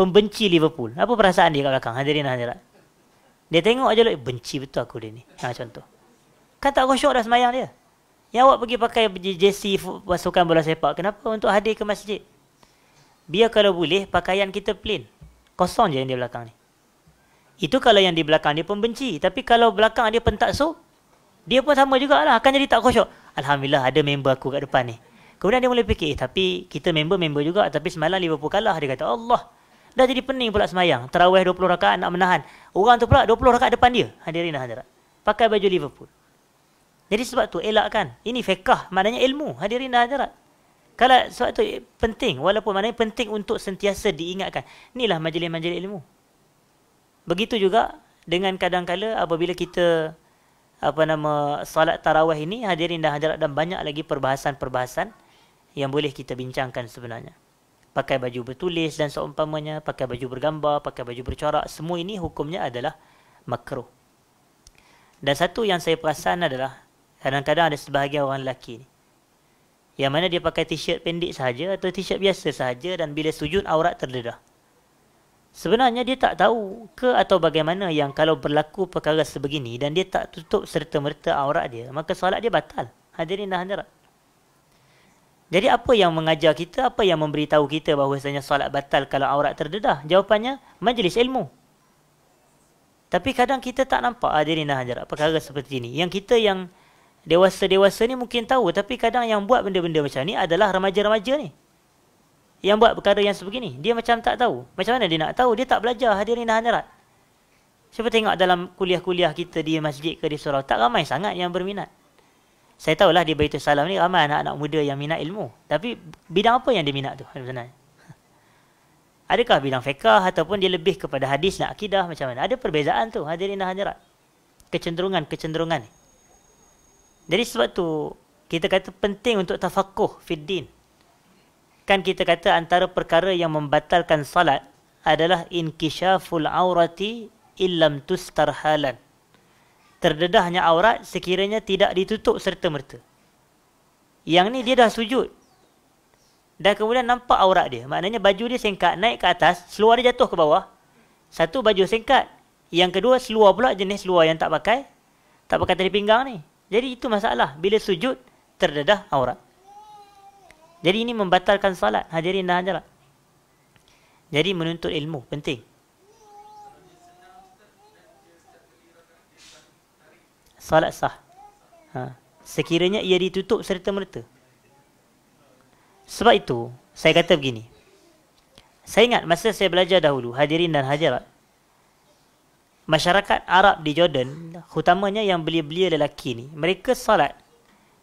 pembenci Liverpool. Apa perasaan dia kat belakang? Hadirin hadirat. Dia tengok aja lah, benci betul aku dia ni. Ha, contoh. Kan tak khusyuk dah semayang dia. Yang awak pergi pakai JC pasukan bola sepak, kenapa? Untuk hadir ke masjid. Biar kalau boleh, pakaian kita plain. Kosong je yang di belakang ni. Itu kalau yang di belakang dia pembenci. Tapi kalau belakang dia pentakso, dia pun sama juga lah. Akan jadi tak khusyuk. Alhamdulillah ada member aku kat depan ni. Kemudian dia mula fikir, eh, tapi kita member-member juga. Tapi semalam Liverpool kalah. Dia kata, Allah dah jadi pening pula semayang. Terawih 20 rakaat nak menahan. Orang tu pula 20 rakaat depan dia. Hadirin dan hadirat. Pakai baju Liverpool. Jadi sebab tu elakkan. Ini fekah. Maknanya ilmu. Hadirin dan hadirat. Kalau sebab tu penting. Walaupun maknanya penting untuk sentiasa diingatkan. Inilah majlis-majlis ilmu. Begitu juga dengan kadang kadangkala apabila kita apa nama salat tarawih ini hadirin dan hadirat dan banyak lagi perbahasan-perbahasan yang boleh kita bincangkan sebenarnya pakai baju bertulis dan seumpamanya, pakai baju bergambar, pakai baju bercorak, semua ini hukumnya adalah makruh. Dan satu yang saya perasan adalah kadang-kadang ada sebahagian orang lelaki ni yang mana dia pakai t-shirt pendek saja atau t-shirt biasa saja dan bila sujud aurat terdedah. Sebenarnya dia tak tahu ke atau bagaimana yang kalau berlaku perkara sebegini dan dia tak tutup serta-merta aurat dia, maka solat dia batal. Hadirin dan hadirat. Jadi apa yang mengajar kita, apa yang memberitahu kita bahawa sebenarnya solat batal kalau aurat terdedah? Jawapannya, majlis ilmu. Tapi kadang kita tak nampak hadirin ah, dan hajar perkara seperti ini. Yang kita yang dewasa-dewasa ni mungkin tahu tapi kadang yang buat benda-benda macam ni adalah remaja-remaja ni. Yang buat perkara yang sebegini. Dia macam tak tahu. Macam mana dia nak tahu? Dia tak belajar hadirin dan hajarat. Siapa tengok dalam kuliah-kuliah kita di masjid ke di surau. Tak ramai sangat yang berminat saya tahulah di Baitul Salam ni ramai anak-anak muda yang minat ilmu. Tapi bidang apa yang dia minat tu? Adakah bidang fiqah ataupun dia lebih kepada hadis dan akidah macam mana? Ada perbezaan tu hadirin dan hadirat. Kecenderungan-kecenderungan ni. Jadi sebab tu kita kata penting untuk tafakuh fid Kan kita kata antara perkara yang membatalkan salat adalah inkishaful aurati illam tustarhalan terdedahnya aurat sekiranya tidak ditutup serta-merta. Yang ni dia dah sujud. Dan kemudian nampak aurat dia. Maknanya baju dia singkat, naik ke atas, seluar dia jatuh ke bawah. Satu baju singkat. Yang kedua seluar pula jenis seluar yang tak pakai. Tak pakai tadi pinggang ni. Jadi itu masalah. Bila sujud, terdedah aurat. Jadi ini membatalkan salat. Hadirin dah ajar Jadi menuntut ilmu penting. solat sah. Ha. Sekiranya ia ditutup serta merta. Sebab itu, saya kata begini. Saya ingat masa saya belajar dahulu, hadirin dan hadirat. Masyarakat Arab di Jordan, utamanya yang belia-belia lelaki ni, mereka salat.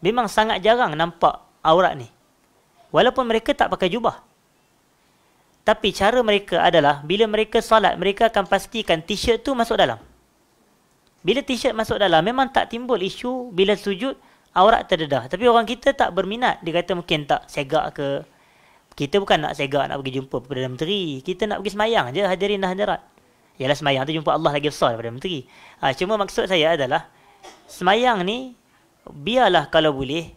Memang sangat jarang nampak aurat ni. Walaupun mereka tak pakai jubah. Tapi cara mereka adalah, bila mereka salat mereka akan pastikan t-shirt tu masuk dalam. Bila t-shirt masuk dalam memang tak timbul isu bila sujud aurat terdedah. Tapi orang kita tak berminat. Dia kata mungkin tak segak ke. Kita bukan nak segak nak pergi jumpa Perdana Menteri. Kita nak pergi semayang je hadirin dan hadirat. Ialah semayang tu jumpa Allah lagi besar daripada Menteri. Ha, cuma maksud saya adalah semayang ni biarlah kalau boleh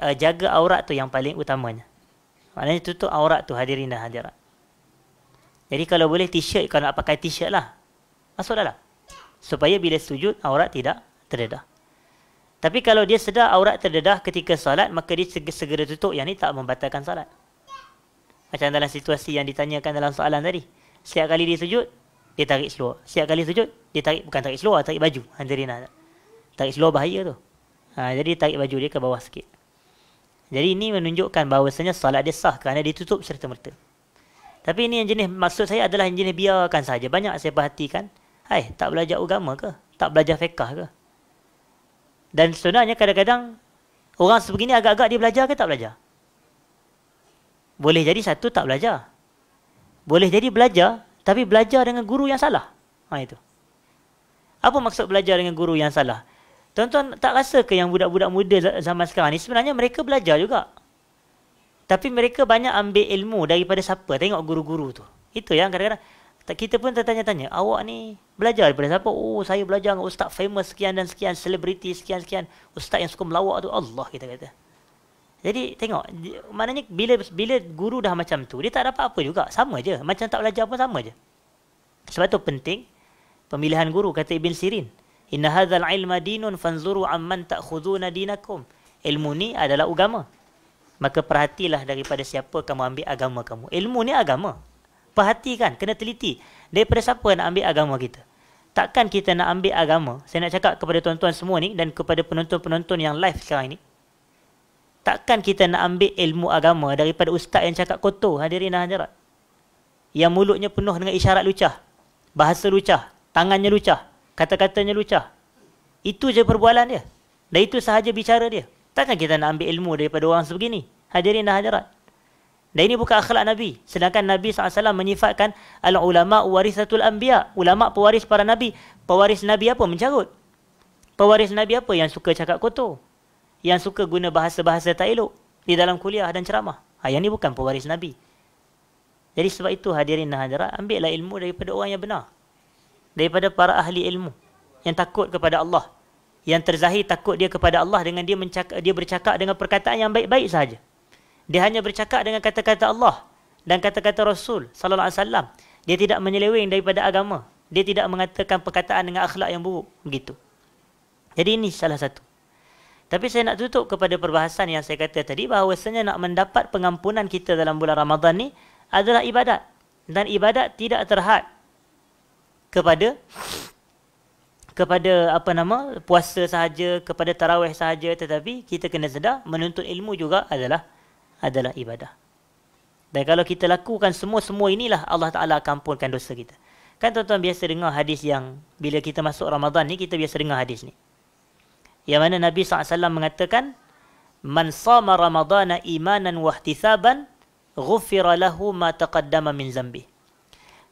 uh, jaga aurat tu yang paling utamanya. Maknanya tutup aurat tu hadirin dan hadirat. Jadi kalau boleh t-shirt, kalau nak pakai t-shirt lah. Masuk dalam supaya bila sujud aurat tidak terdedah. Tapi kalau dia sedar aurat terdedah ketika solat maka dia segera tutup yang ini tak membatalkan solat. Macam dalam situasi yang ditanyakan dalam soalan tadi. Setiap kali dia sujud, dia tarik seluar. Setiap kali sujud, dia tarik bukan tarik seluar, tarik baju. Hanjarina. Tarik seluar bahaya tu. Ha, jadi tarik baju dia ke bawah sikit. Jadi ini menunjukkan bahawasanya solat dia sah kerana ditutup serta merta. Tapi ini yang jenis maksud saya adalah yang jenis biarkan saja. Banyak saya perhatikan. Hai, tak belajar agama ke? Tak belajar fiqah ke? Dan sebenarnya kadang-kadang orang sebegini agak-agak dia belajar ke tak belajar? Boleh jadi satu tak belajar. Boleh jadi belajar tapi belajar dengan guru yang salah. Ha itu. Apa maksud belajar dengan guru yang salah? Tuan-tuan tak rasa ke yang budak-budak muda zaman sekarang ni sebenarnya mereka belajar juga. Tapi mereka banyak ambil ilmu daripada siapa? Tengok guru-guru tu. Itu yang kadang-kadang tak kita pun tertanya-tanya awak ni belajar daripada siapa oh saya belajar dengan ustaz famous sekian dan sekian selebriti sekian sekian ustaz yang suka melawak tu Allah kita kata jadi tengok maknanya bila bila guru dah macam tu dia tak dapat apa juga sama je macam tak belajar pun sama je sebab tu penting pemilihan guru kata Ibn Sirin inna hadzal ilma dinun fanzuru amman ta'khuduna dinakum ilmu ni adalah agama maka perhatilah daripada siapa kamu ambil agama kamu ilmu ni agama perhatikan, kena teliti daripada siapa nak ambil agama kita. Takkan kita nak ambil agama, saya nak cakap kepada tuan-tuan semua ni dan kepada penonton-penonton yang live sekarang ni. Takkan kita nak ambil ilmu agama daripada ustaz yang cakap kotor hadirin dan hadirat. Yang mulutnya penuh dengan isyarat lucah. Bahasa lucah. Tangannya lucah. Kata-katanya lucah. Itu je perbualan dia. Dan itu sahaja bicara dia. Takkan kita nak ambil ilmu daripada orang sebegini. Hadirin dan hadirat. Dan ini bukan akhlak Nabi. Sedangkan Nabi SAW menyifatkan al-ulama warisatul anbiya. Ulama pewaris para Nabi. Pewaris Nabi apa? Mencarut. Pewaris Nabi apa? Yang suka cakap kotor. Yang suka guna bahasa-bahasa tak elok. Di dalam kuliah dan ceramah. Ha, yang ini bukan pewaris Nabi. Jadi sebab itu hadirin dan hadirat, ambillah ilmu daripada orang yang benar. Daripada para ahli ilmu. Yang takut kepada Allah. Yang terzahir takut dia kepada Allah dengan dia, mencakap, dia bercakap dengan perkataan yang baik-baik sahaja. Dia hanya bercakap dengan kata-kata Allah dan kata-kata Rasul sallallahu alaihi wasallam. Dia tidak menyeleweng daripada agama. Dia tidak mengatakan perkataan dengan akhlak yang buruk begitu. Jadi ini salah satu. Tapi saya nak tutup kepada perbahasan yang saya kata tadi bahawa sebenarnya nak mendapat pengampunan kita dalam bulan Ramadan ni adalah ibadat dan ibadat tidak terhad kepada kepada apa nama puasa sahaja kepada tarawih sahaja tetapi kita kena sedar menuntut ilmu juga adalah adalah ibadah. Dan kalau kita lakukan semua-semua inilah Allah Ta'ala akan ampunkan dosa kita. Kan tuan-tuan biasa dengar hadis yang bila kita masuk Ramadan ni, kita biasa dengar hadis ni. Yang mana Nabi SAW mengatakan, Man sama Ramadana imanan wahtisaban ghufira lahu ma taqaddama min zambih.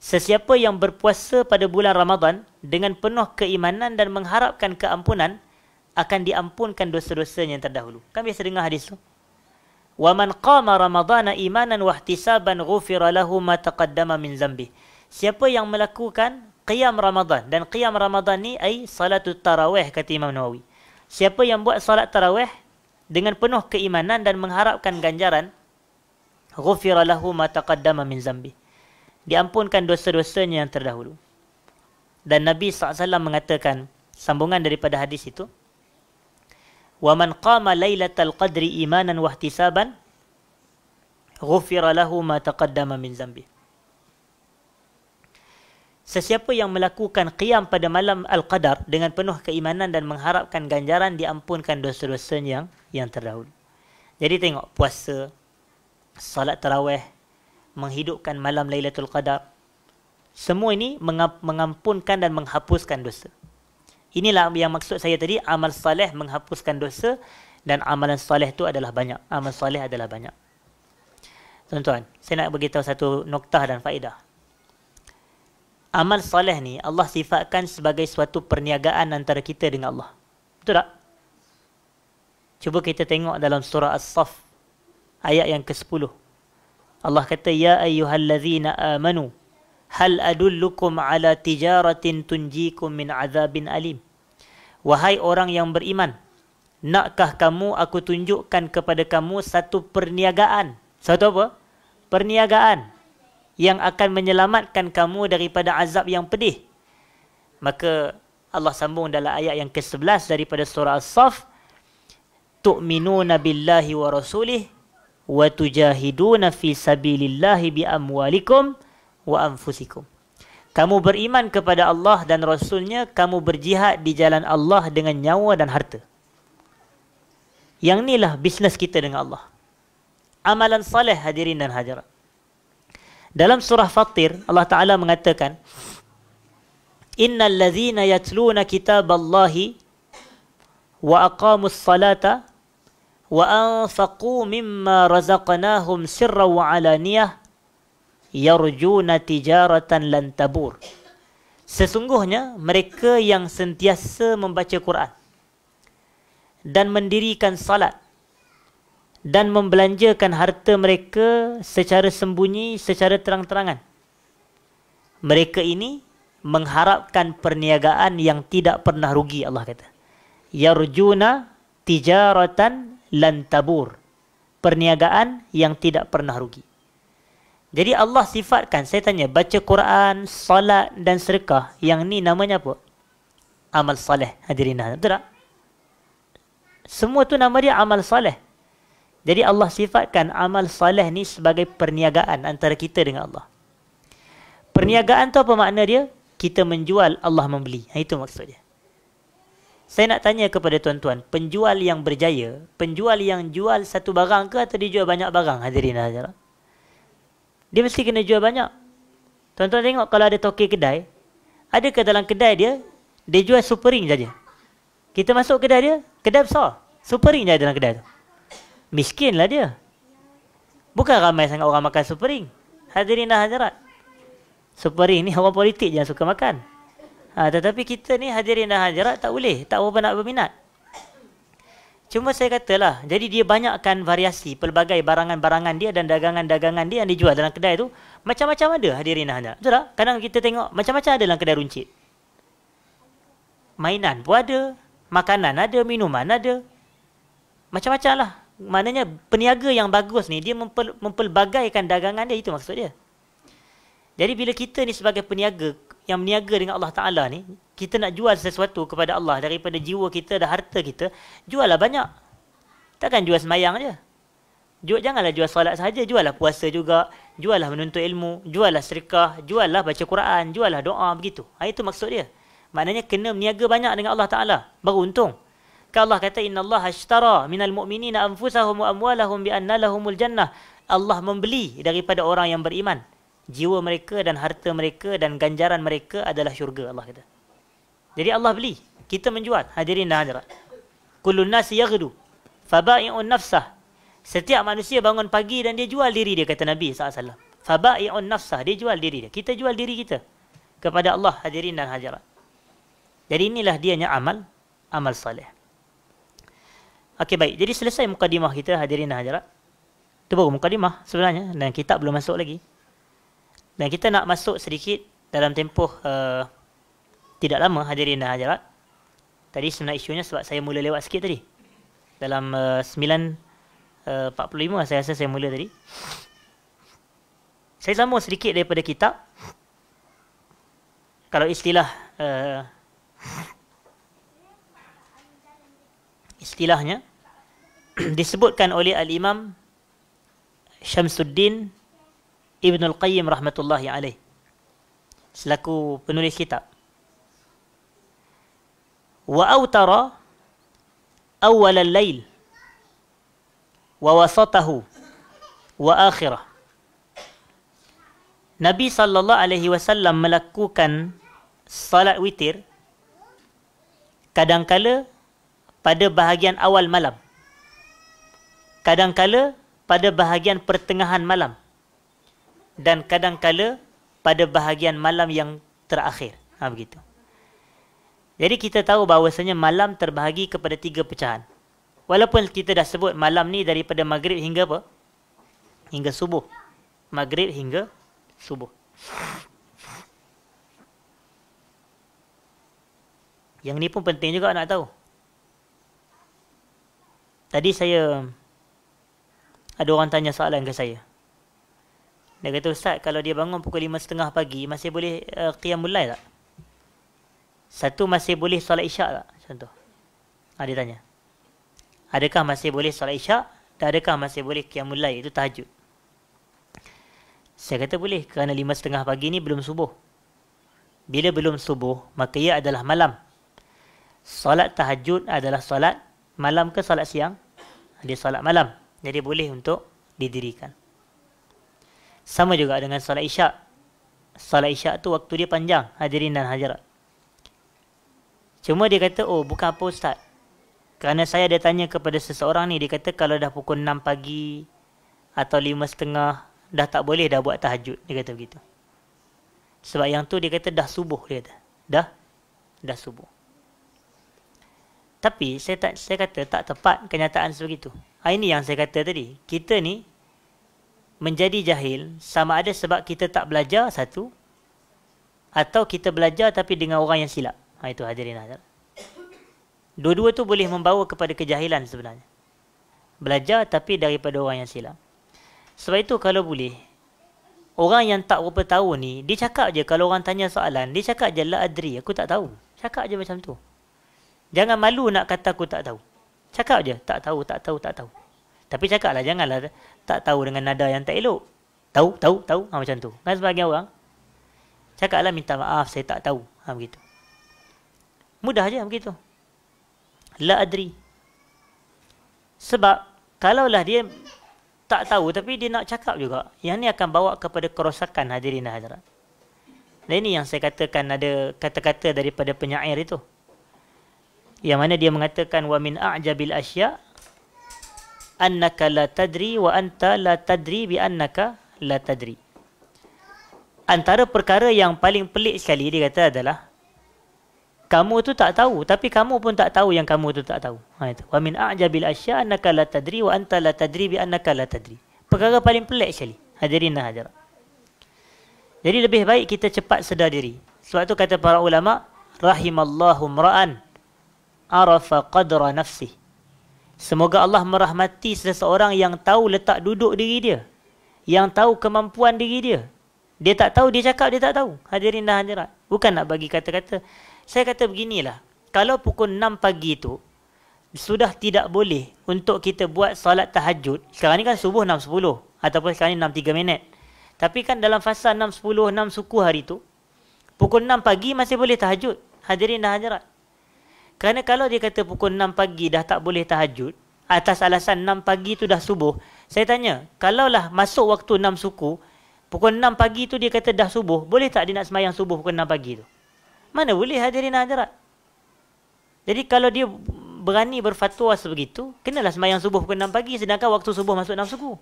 Sesiapa yang berpuasa pada bulan Ramadan dengan penuh keimanan dan mengharapkan keampunan, akan diampunkan dosa-dosanya yang terdahulu. Kan biasa dengar hadis tu? وَمَنْ قَامَ رَمَضَانَ إِمَانًا وَاحْتِسَابًا غُفِرَ لَهُ مَا تَقَدَّمَ مِنْ ذَنْبِهِ Siapa yang melakukan Qiyam Ramadan Dan Qiyam Ramadan ni ay Salatu Tarawih kata Imam Nawawi Siapa yang buat salat Tarawih Dengan penuh keimanan dan mengharapkan ganjaran غُفِرَ لَهُ مَا تَقَدَّمَ مِنْ ذَنْبِهِ Diampunkan dosa-dosanya yang terdahulu Dan Nabi SAW mengatakan Sambungan daripada hadis itu wa man qama lailatal qadri imanan wa ihtisaban ghufira lahu ma taqaddama min dhanbi Sesiapa yang melakukan qiyam pada malam Al-Qadar dengan penuh keimanan dan mengharapkan ganjaran diampunkan dosa dosa yang yang terdahulu. Jadi tengok puasa, salat tarawih, menghidupkan malam Lailatul Qadar. Semua ini mengampunkan dan menghapuskan dosa. Inilah yang maksud saya tadi amal soleh menghapuskan dosa dan amalan soleh tu adalah banyak. Amal soleh adalah banyak. Tuan-tuan, saya nak beritahu satu noktah dan faedah. Amal soleh ni Allah sifatkan sebagai suatu perniagaan antara kita dengan Allah. Betul tak? Cuba kita tengok dalam surah As-Saff ayat yang ke-10. Allah kata ya ayyuhallazina amanu hal adullukum ala tijaratin tunjikum min azabin alim. Wahai orang yang beriman, nakkah kamu aku tunjukkan kepada kamu satu perniagaan? Satu apa? Perniagaan yang akan menyelamatkan kamu daripada azab yang pedih. Maka Allah sambung dalam ayat yang ke-11 daripada surah As-Saff, "Tu'minuna billahi wa rasulih wa tujahiduna fi sabilillahi bi amwalikum wa anfusikum." Kamu beriman kepada Allah dan Rasulnya, kamu berjihad di jalan Allah dengan nyawa dan harta. Yang inilah bisnes kita dengan Allah. Amalan saleh hadirin dan hadirat. Dalam surah Fatir, Allah Ta'ala mengatakan, Innal ladhina yatluna kitab Allahi wa aqamu salata wa anfaqu mimma razaqnahum sirra wa alaniyah yarjuna tijaratan lan tabur. Sesungguhnya mereka yang sentiasa membaca Quran dan mendirikan salat dan membelanjakan harta mereka secara sembunyi, secara terang-terangan. Mereka ini mengharapkan perniagaan yang tidak pernah rugi, Allah kata. Yarjuna tijaratan lantabur. Perniagaan yang tidak pernah rugi. Jadi Allah sifatkan, saya tanya, baca Quran, salat dan serkah, yang ni namanya apa? Amal salih hadirina. Betul tak? Semua tu nama dia amal salih. Jadi Allah sifatkan amal salih ni sebagai perniagaan antara kita dengan Allah. Perniagaan tu apa makna dia? Kita menjual, Allah membeli. Ha, itu maksudnya. Saya nak tanya kepada tuan-tuan, penjual yang berjaya, penjual yang jual satu barang ke atau dia jual banyak barang hadirin hadirat? Dia mesti kena jual banyak. Tuan-tuan tengok kalau ada toke kedai, ada ke dalam kedai dia, dia jual super ring saja. Kita masuk kedai dia, kedai besar. Super ring dalam kedai tu. Miskin lah dia. Bukan ramai sangat orang makan super ring. Hadirin dan hadirat. Super ring ni orang politik je yang suka makan. Ha, tetapi kita ni hadirin dan hadirat tak boleh. Tak apa-apa nak berminat. Cuma saya katalah, jadi dia banyakkan variasi pelbagai barangan-barangan dia dan dagangan-dagangan dia yang dijual dalam kedai itu Macam-macam ada hadirin hanya. Betul tak? Kadang kita tengok macam-macam ada dalam kedai runcit. Mainan pun ada, makanan ada, minuman ada. Macam-macam lah. Maknanya peniaga yang bagus ni, dia mempel, mempelbagaikan dagangan dia, itu maksud dia. Jadi bila kita ni sebagai peniaga yang meniaga dengan Allah Ta'ala ni, kita nak jual sesuatu kepada Allah daripada jiwa kita dan harta kita, juallah banyak. Takkan jual semayang je. Jual, janganlah jual salat sahaja, juallah puasa juga, juallah menuntut ilmu, juallah serikah, juallah baca Quran, juallah doa, begitu. Ha, itu maksud dia. Maknanya kena meniaga banyak dengan Allah Ta'ala. Baru untung. Kan Allah kata, Inna Allah ashtara minal mu'minina anfusahum wa amwalahum bi anna lahumul jannah. Allah membeli daripada orang yang beriman. Jiwa mereka dan harta mereka dan ganjaran mereka adalah syurga, Allah kata. Jadi Allah beli, kita menjual. Hadirin dan hadirat. Kullun nasi yaghdu fabai'un nafsah. Setiap manusia bangun pagi dan dia jual diri dia kata Nabi SAW. Fabai'un nafsah, dia jual diri dia. Kita jual diri kita kepada Allah hadirin dan hadirat. Jadi inilah dianya amal amal saleh. Okey baik. Jadi selesai mukadimah kita hadirin dan hadirat. Itu baru mukadimah sebenarnya dan kita belum masuk lagi. Dan kita nak masuk sedikit dalam tempoh uh, tidak lama hadirin dan hadirat. Tadi sebenarnya isunya sebab saya mula lewat sikit tadi. Dalam uh, 9.45 uh, saya rasa saya mula tadi. Saya sambung sedikit daripada kitab. Kalau istilah... Uh, istilahnya disebutkan oleh Al-Imam Syamsuddin Ibn Al-Qayyim Rahmatullahi Alayh selaku penulis kitab وأوتر أول الليل ووسطه وآخره Nabi sallallahu alaihi wasallam melakukan salat witir kadangkala pada bahagian awal malam kadangkala pada bahagian pertengahan malam dan kadangkala pada bahagian malam yang terakhir ha begitu jadi kita tahu bahawasanya malam terbahagi kepada tiga pecahan. Walaupun kita dah sebut malam ni daripada maghrib hingga apa? Hingga subuh. Maghrib hingga subuh. Yang ni pun penting juga nak tahu. Tadi saya ada orang tanya soalan ke saya. Dia kata, Ustaz, kalau dia bangun pukul 5.30 pagi, masih boleh uh, qiyamul lay tak? Satu masih boleh solat isyak tak? Contoh. Ha, dia tanya. Adakah masih boleh solat isyak? Dan adakah masih boleh qiyamul layak? Itu tahajud. Saya kata boleh. Kerana lima setengah pagi ni belum subuh. Bila belum subuh, maka ia adalah malam. Solat tahajud adalah solat malam ke solat siang? Dia solat malam. Jadi boleh untuk didirikan. Sama juga dengan solat isyak. Solat isyak tu waktu dia panjang. Hadirin dan hadirat. Cuma dia kata, oh bukan apa Ustaz. Kerana saya ada tanya kepada seseorang ni, dia kata kalau dah pukul 6 pagi atau 5 setengah, dah tak boleh dah buat tahajud. Dia kata begitu. Sebab yang tu dia kata dah subuh. Dia kata. Dah? Dah subuh. Tapi saya tak saya kata tak tepat kenyataan sebegitu. Ah, ini yang saya kata tadi. Kita ni menjadi jahil sama ada sebab kita tak belajar satu atau kita belajar tapi dengan orang yang silap. Ha, itu hadirin hadir. Dua-dua tu boleh membawa kepada kejahilan sebenarnya. Belajar tapi daripada orang yang silap. Sebab itu kalau boleh, orang yang tak berapa tahu ni, dia cakap je kalau orang tanya soalan, dia cakap je, La adri, aku tak tahu. Cakap je macam tu. Jangan malu nak kata aku tak tahu. Cakap je, tak tahu, tak tahu, tak tahu. Tapi cakaplah, janganlah tak tahu dengan nada yang tak elok. Tahu, tahu, tahu. Ha, macam tu. Kan sebagian orang? Cakaplah minta maaf, saya tak tahu. Ha, begitu. Mudah je begitu. La adri. Sebab kalaulah dia tak tahu tapi dia nak cakap juga. Yang ini akan bawa kepada kerosakan hadirin hadirat. Dan lah ini yang saya katakan ada kata-kata daripada penyair itu. Yang mana dia mengatakan wa min a'jabil asya' annaka la tadri wa anta la tadri bi annaka la tadri. Antara perkara yang paling pelik sekali dia kata adalah kamu tu tak tahu tapi kamu pun tak tahu yang kamu tu tak tahu ha itu wa min a'jabil asya annaka la tadri wa anta la tadri bi annaka la tadri perkara paling pelik sekali hadirin dan hadirat jadi lebih baik kita cepat sedar diri sebab tu kata para ulama rahimallahu mra'an arafa qadra nafsi semoga Allah merahmati seseorang yang tahu letak duduk diri dia yang tahu kemampuan diri dia dia tak tahu dia cakap dia tak tahu hadirin dan hadirat bukan nak bagi kata-kata saya kata beginilah kalau pukul 6 pagi itu sudah tidak boleh untuk kita buat salat tahajud sekarang ni kan subuh 6.10 ataupun sekarang ni 6.3 minit tapi kan dalam fasa 6.10 6 suku hari itu pukul 6 pagi masih boleh tahajud hadirin dan hadirat kerana kalau dia kata pukul 6 pagi dah tak boleh tahajud atas alasan 6 pagi tu dah subuh saya tanya kalaulah masuk waktu 6 suku pukul 6 pagi itu dia kata dah subuh boleh tak dia nak semayang subuh pukul 6 pagi tu mana boleh hadirin hadirat? Jadi kalau dia berani berfatwa sebegitu, kenalah sembahyang subuh pukul 6 pagi sedangkan waktu subuh masuk 6 suku.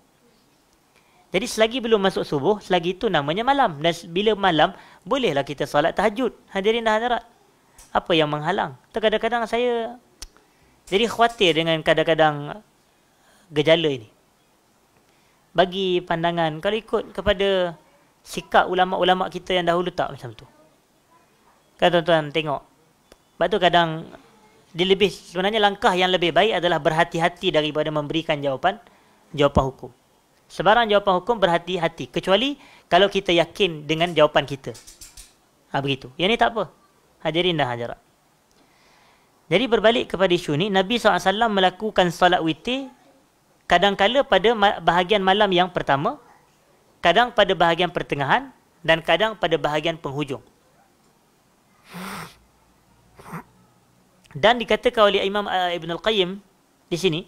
Jadi selagi belum masuk subuh, selagi itu namanya malam. Dan bila malam, bolehlah kita salat tahajud. Hadirin hadirat. Apa yang menghalang? Terkadang-kadang saya jadi khawatir dengan kadang-kadang gejala ini. Bagi pandangan, kalau ikut kepada sikap ulama-ulama kita yang dahulu tak macam tu. Kan tuan-tuan tengok. Sebab tu kadang dilebih sebenarnya langkah yang lebih baik adalah berhati-hati daripada memberikan jawapan jawapan hukum. Sebarang jawapan hukum berhati-hati kecuali kalau kita yakin dengan jawapan kita. Ah, begitu. Yang ni tak apa. Hadirin dan hajarat. Jadi berbalik kepada isu ni, Nabi SAW melakukan salat witir kadangkala pada bahagian malam yang pertama, kadang pada bahagian pertengahan dan kadang pada bahagian penghujung. dan dikatakan oleh Imam eh, Ibn Al-Qayyim di sini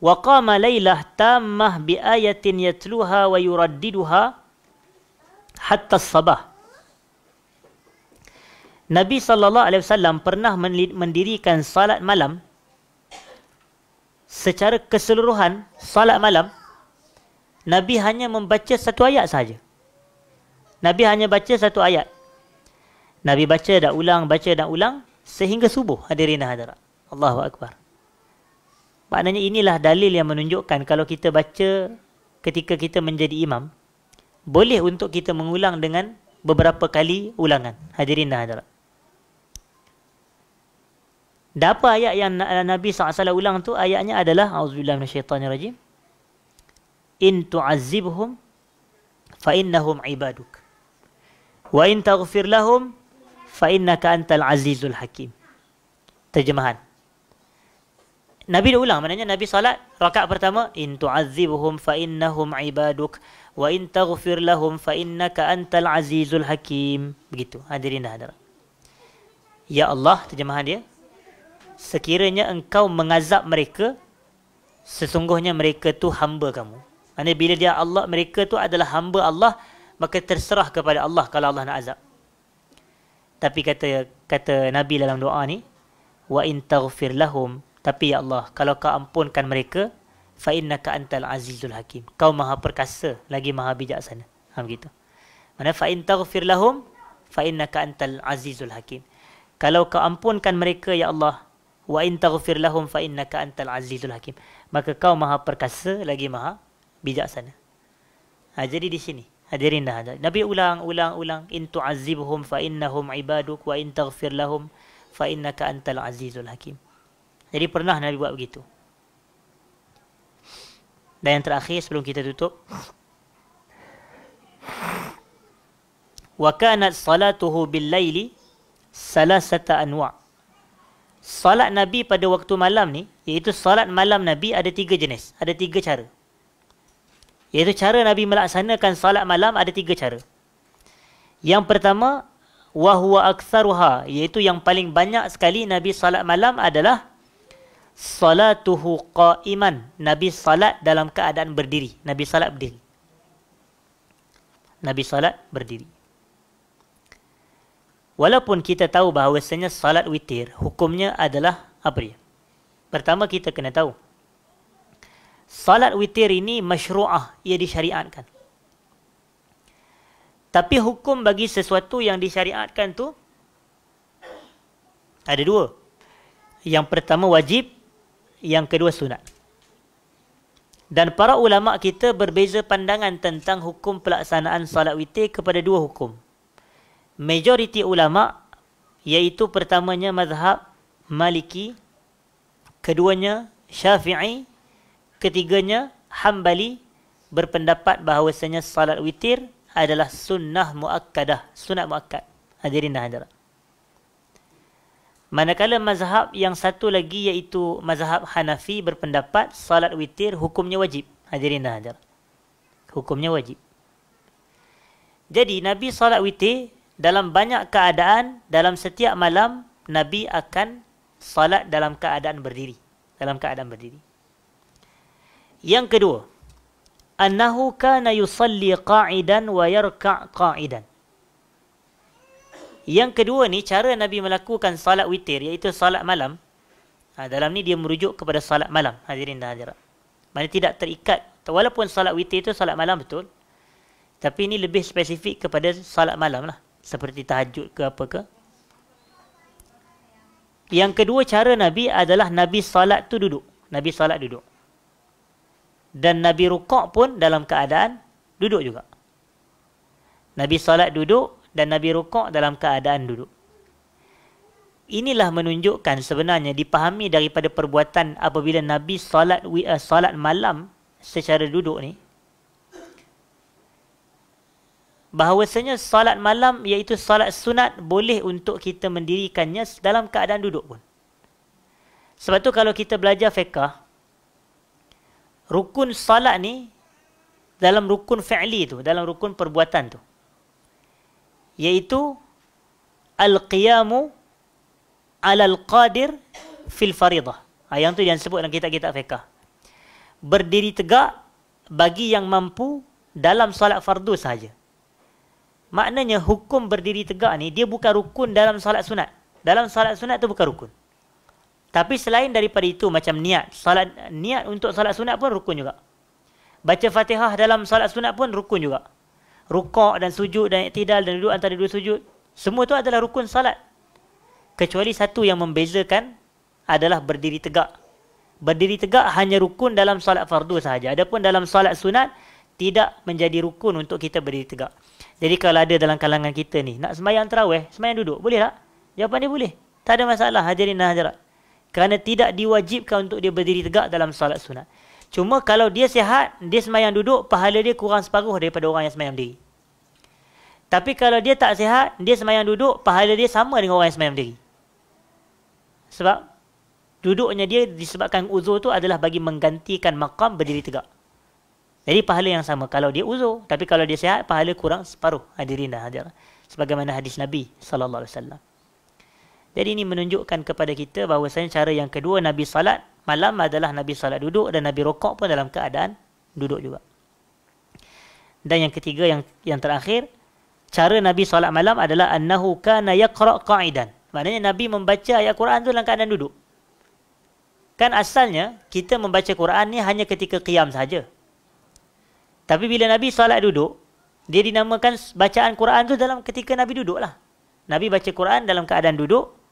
wa qama laylah tammah bi ayatin yatluha wa yuraddiduha hatta sabah Nabi sallallahu alaihi wasallam pernah mendirikan salat malam secara keseluruhan salat malam Nabi hanya membaca satu ayat saja Nabi hanya baca satu ayat Nabi baca dan ulang, baca dan ulang sehingga subuh hadirin dan hadirat. Allahu Akbar. Maknanya inilah dalil yang menunjukkan kalau kita baca ketika kita menjadi imam, boleh untuk kita mengulang dengan beberapa kali ulangan. Hadirin dan hadirat. Dan apa ayat yang Nabi SAW ulang tu ayatnya adalah A'udzubillah rajim. In fa innahum ibaduk. Wa in taghfir lahum fa innaka antal azizul hakim. Terjemahan. Nabi dah ulang maknanya Nabi salat rakaat pertama in tu'azzibhum fa innahum ibaduk wa in taghfir lahum fa innaka antal azizul hakim. Begitu. Hadirin hadirat. Ya Allah terjemahan dia sekiranya engkau mengazab mereka sesungguhnya mereka tu hamba kamu. Maknanya bila dia Allah mereka tu adalah hamba Allah maka terserah kepada Allah kalau Allah nak azab. Tapi kata kata Nabi dalam doa ni, wa in taghfir lahum, tapi ya Allah, kalau kau ampunkan mereka, fa innaka antal azizul hakim. Kau Maha perkasa, lagi Maha bijaksana. Ha begitu. Mana fa in taghfir lahum, fa innaka antal azizul hakim. Kalau kau ampunkan mereka ya Allah, wa in taghfir lahum fa innaka antal azizul hakim. Maka kau Maha perkasa, lagi Maha bijaksana. Ha jadi di sini Hadirin dah. Nabi ulang ulang ulang in tu'azzibhum fa innahum ibaduk wa in taghfir lahum fa innaka antal azizul hakim. Jadi pernah Nabi buat begitu. Dan yang terakhir sebelum kita tutup. Wa kanat salatuhu bil laili salasata anwa. Salat Nabi pada waktu malam ni iaitu salat malam Nabi ada tiga jenis, ada tiga cara. Iaitu cara Nabi melaksanakan salat malam ada tiga cara. Yang pertama, wahuwa aktsaruha, iaitu yang paling banyak sekali Nabi salat malam adalah salatuhu qaiman. Nabi salat dalam keadaan berdiri. Nabi salat berdiri. Nabi salat berdiri. Walaupun kita tahu bahawasanya salat witir, hukumnya adalah apa dia? Pertama kita kena tahu Salat witir ini masyru'ah, ia disyariatkan. Tapi hukum bagi sesuatu yang disyariatkan tu ada dua. Yang pertama wajib, yang kedua sunat. Dan para ulama kita berbeza pandangan tentang hukum pelaksanaan salat witir kepada dua hukum. Majoriti ulama iaitu pertamanya mazhab Maliki, keduanya Syafi'i Ketiganya, Hambali berpendapat bahawasanya salat witir adalah sunnah muakkadah, sunat muakkad. Hadirin dan hadirat. Manakala mazhab yang satu lagi iaitu mazhab Hanafi berpendapat salat witir hukumnya wajib. Hadirin dan hadirat. Hukumnya wajib. Jadi Nabi salat witir dalam banyak keadaan dalam setiap malam Nabi akan salat dalam keadaan berdiri. Dalam keadaan berdiri. Yang kedua, annahu kana yusalli qa'idan wa yarka' qa'idan. Yang kedua ni cara Nabi melakukan salat witir iaitu salat malam. Ha, dalam ni dia merujuk kepada salat malam hadirin dan hadirat. Mana tidak terikat walaupun salat witir itu salat malam betul. Tapi ini lebih spesifik kepada salat malam lah. Seperti tahajud ke apa ke. Yang kedua cara Nabi adalah Nabi salat tu duduk. Nabi salat duduk dan Nabi rukuk pun dalam keadaan duduk juga. Nabi salat duduk dan Nabi rukuk dalam keadaan duduk. Inilah menunjukkan sebenarnya dipahami daripada perbuatan apabila Nabi salat uh, eh, salat malam secara duduk ni bahawasanya salat malam iaitu salat sunat boleh untuk kita mendirikannya dalam keadaan duduk pun. Sebab tu kalau kita belajar fiqh rukun salat ni dalam rukun fi'li tu, dalam rukun perbuatan tu. Yaitu al-qiyamu ala al-qadir fil faridah. Ha, yang tu yang sebut dalam kitab-kitab fiqah. Berdiri tegak bagi yang mampu dalam salat fardu saja. Maknanya hukum berdiri tegak ni dia bukan rukun dalam salat sunat. Dalam salat sunat tu bukan rukun. Tapi selain daripada itu macam niat, salat niat untuk salat sunat pun rukun juga. Baca Fatihah dalam salat sunat pun rukun juga. Rukuk dan sujud dan iktidal dan duduk antara dua sujud, semua itu adalah rukun salat. Kecuali satu yang membezakan adalah berdiri tegak. Berdiri tegak hanya rukun dalam salat fardu sahaja. Adapun dalam salat sunat tidak menjadi rukun untuk kita berdiri tegak. Jadi kalau ada dalam kalangan kita ni nak sembahyang tarawih, sembahyang duduk, boleh tak? Jawapan dia boleh. Tak ada masalah hadirin dan hadirat kerana tidak diwajibkan untuk dia berdiri tegak dalam solat sunat. Cuma kalau dia sihat, dia semayang duduk, pahala dia kurang separuh daripada orang yang semayang berdiri. Tapi kalau dia tak sihat, dia semayang duduk, pahala dia sama dengan orang yang semayang berdiri. Sebab duduknya dia disebabkan uzur tu adalah bagi menggantikan makam berdiri tegak. Jadi pahala yang sama kalau dia uzur. Tapi kalau dia sihat, pahala kurang separuh. Hadirin dan hadirat. Sebagaimana hadis Nabi SAW. Jadi ini menunjukkan kepada kita bahawa bahawasanya cara yang kedua Nabi salat malam adalah Nabi salat duduk dan Nabi rokok pun dalam keadaan duduk juga. Dan yang ketiga yang yang terakhir cara Nabi salat malam adalah annahu kana yaqra qaidan. Maknanya Nabi membaca ayat Quran tu dalam keadaan duduk. Kan asalnya kita membaca Quran ni hanya ketika qiyam saja. Tapi bila Nabi salat duduk, dia dinamakan bacaan Quran tu dalam ketika Nabi duduklah. Nabi baca Quran dalam keadaan duduk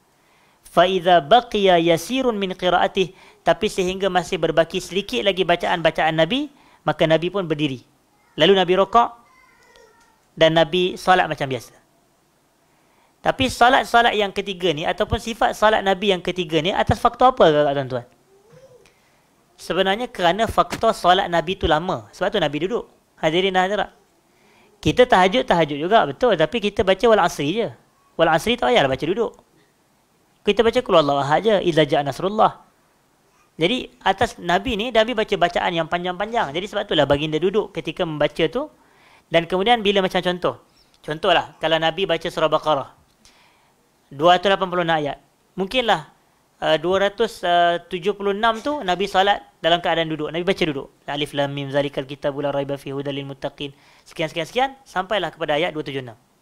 faiza baqiya yasirun min kiraatih, tapi sehingga masih berbaki sedikit lagi bacaan-bacaan nabi maka nabi pun berdiri lalu nabi rokok dan nabi solat macam biasa tapi solat-solat yang ketiga ni ataupun sifat solat nabi yang ketiga ni atas faktor apa agak tuan-tuan sebenarnya kerana faktor solat nabi tu lama sebab tu nabi duduk hadirin hadirat kita tahajud tahajud juga betul tapi kita baca wal asri je wal asri tak payahlah baca duduk kita baca kul Allah ahad je idza nasrullah jadi atas nabi ni nabi baca bacaan yang panjang-panjang jadi sebab itulah baginda duduk ketika membaca tu dan kemudian bila macam contoh contohlah kalau nabi baca surah baqarah 286 ayat mungkinlah eh, uh, 276 tu nabi solat dalam keadaan duduk nabi baca duduk alif lam mim zalikal kitabul raiba fi hudalil muttaqin sekian sekian sekian sampailah kepada ayat 276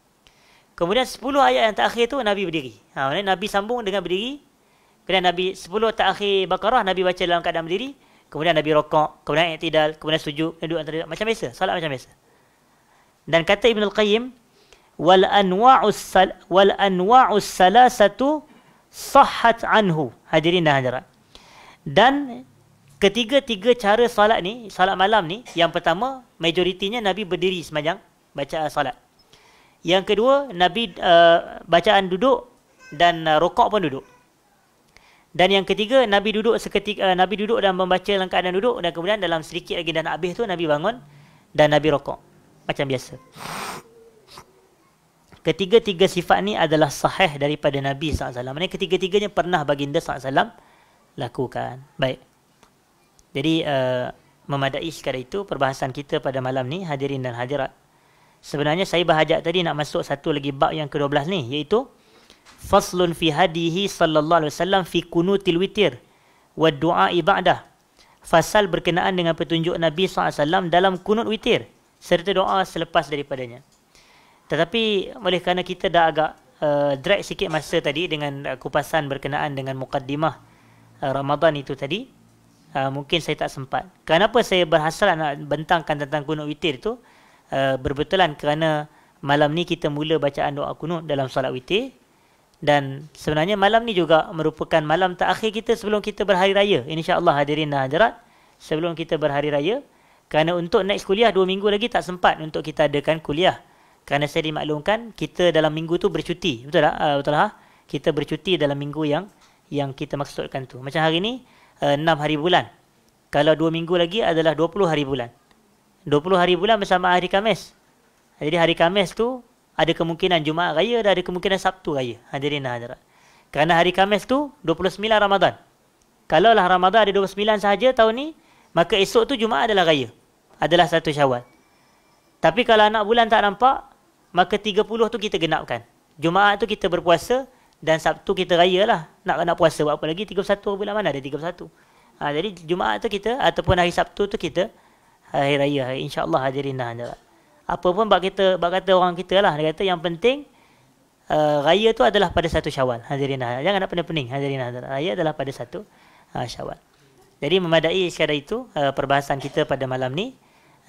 Kemudian 10 ayat yang terakhir tu Nabi berdiri. Ha, Nabi sambung dengan berdiri. Kemudian Nabi 10 terakhir Baqarah Nabi baca dalam keadaan berdiri. Kemudian Nabi rokok. Kemudian iktidal. Kemudian sujud. Kemudian duduk antara Macam biasa. Salat macam biasa. Dan kata Ibn Al-Qayyim. Wal anwa'us sal wal sahat anhu. Hadirin dan hadirat. Dan ketiga-tiga cara salat ni. Salat malam ni. Yang pertama. Majoritinya Nabi berdiri semajang. Baca salat. Yang kedua, Nabi uh, bacaan duduk dan uh, rokok pun duduk. Dan yang ketiga, Nabi duduk seketika uh, eh, Nabi duduk dan membaca dalam keadaan duduk dan kemudian dalam sedikit lagi dan habis tu Nabi bangun dan Nabi rokok macam biasa. Ketiga-tiga sifat ni adalah sahih daripada Nabi SAW. Maksudnya ketiga-tiganya pernah baginda SAW lakukan. Baik. Jadi uh, memadai sekadar itu perbahasan kita pada malam ni hadirin dan hadirat sebenarnya saya berhajat tadi nak masuk satu lagi bab yang ke-12 ni iaitu faslun fi hadihi sallallahu alaihi wasallam fi kunutil witir wa du'a ibadah fasal berkenaan dengan petunjuk Nabi SAW dalam kunut witir serta doa selepas daripadanya tetapi oleh kerana kita dah agak uh, drag sikit masa tadi dengan uh, kupasan berkenaan dengan mukaddimah uh, eh, Ramadan itu tadi uh, mungkin saya tak sempat kenapa saya berhasrat nak bentangkan tentang kunut witir itu Eh, berbetulan kerana malam ni kita mula bacaan doa kunut dalam solat witir dan sebenarnya malam ni juga merupakan malam terakhir kita sebelum kita berhari raya insya-Allah hadirin dan hadirat sebelum kita berhari raya kerana untuk next kuliah dua minggu lagi tak sempat untuk kita adakan kuliah kerana saya dimaklumkan kita dalam minggu tu bercuti betul tak uh, betul lah kita bercuti dalam minggu yang yang kita maksudkan tu macam hari ni uh, eh, 6 hari bulan kalau dua minggu lagi adalah 20 hari bulan 20 hari bulan bersama hari Kamis. Jadi hari Kamis tu ada kemungkinan Jumaat raya dan ada kemungkinan Sabtu raya. Hadirin ha, hadirat. Kerana hari Kamis tu 29 Ramadan. lah Ramadan ada 29 sahaja tahun ni, maka esok tu Jumaat adalah raya. Adalah satu syawal. Tapi kalau anak bulan tak nampak, maka 30 tu kita genapkan. Jumaat tu kita berpuasa dan Sabtu kita raya lah. Nak, nak puasa buat apa lagi? 31 bulan mana ada 31? Ha, jadi Jumaat tu kita ataupun hari Sabtu tu kita hari raya insyaallah hadirin dah anda apa pun bab kita bab kata orang kita lah dia kata yang penting uh, raya tu adalah pada satu syawal hadirin dah jangan nak pening-pening hadirin dah raya adalah pada satu uh, syawal jadi memadai sekadar itu uh, perbahasan kita pada malam ni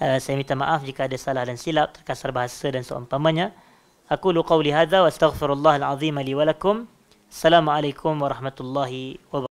uh, saya minta maaf jika ada salah dan silap terkasar bahasa dan seumpamanya aku lu qauli hadza wastaghfirullahal azim li wa lakum assalamualaikum warahmatullahi wabarakatuh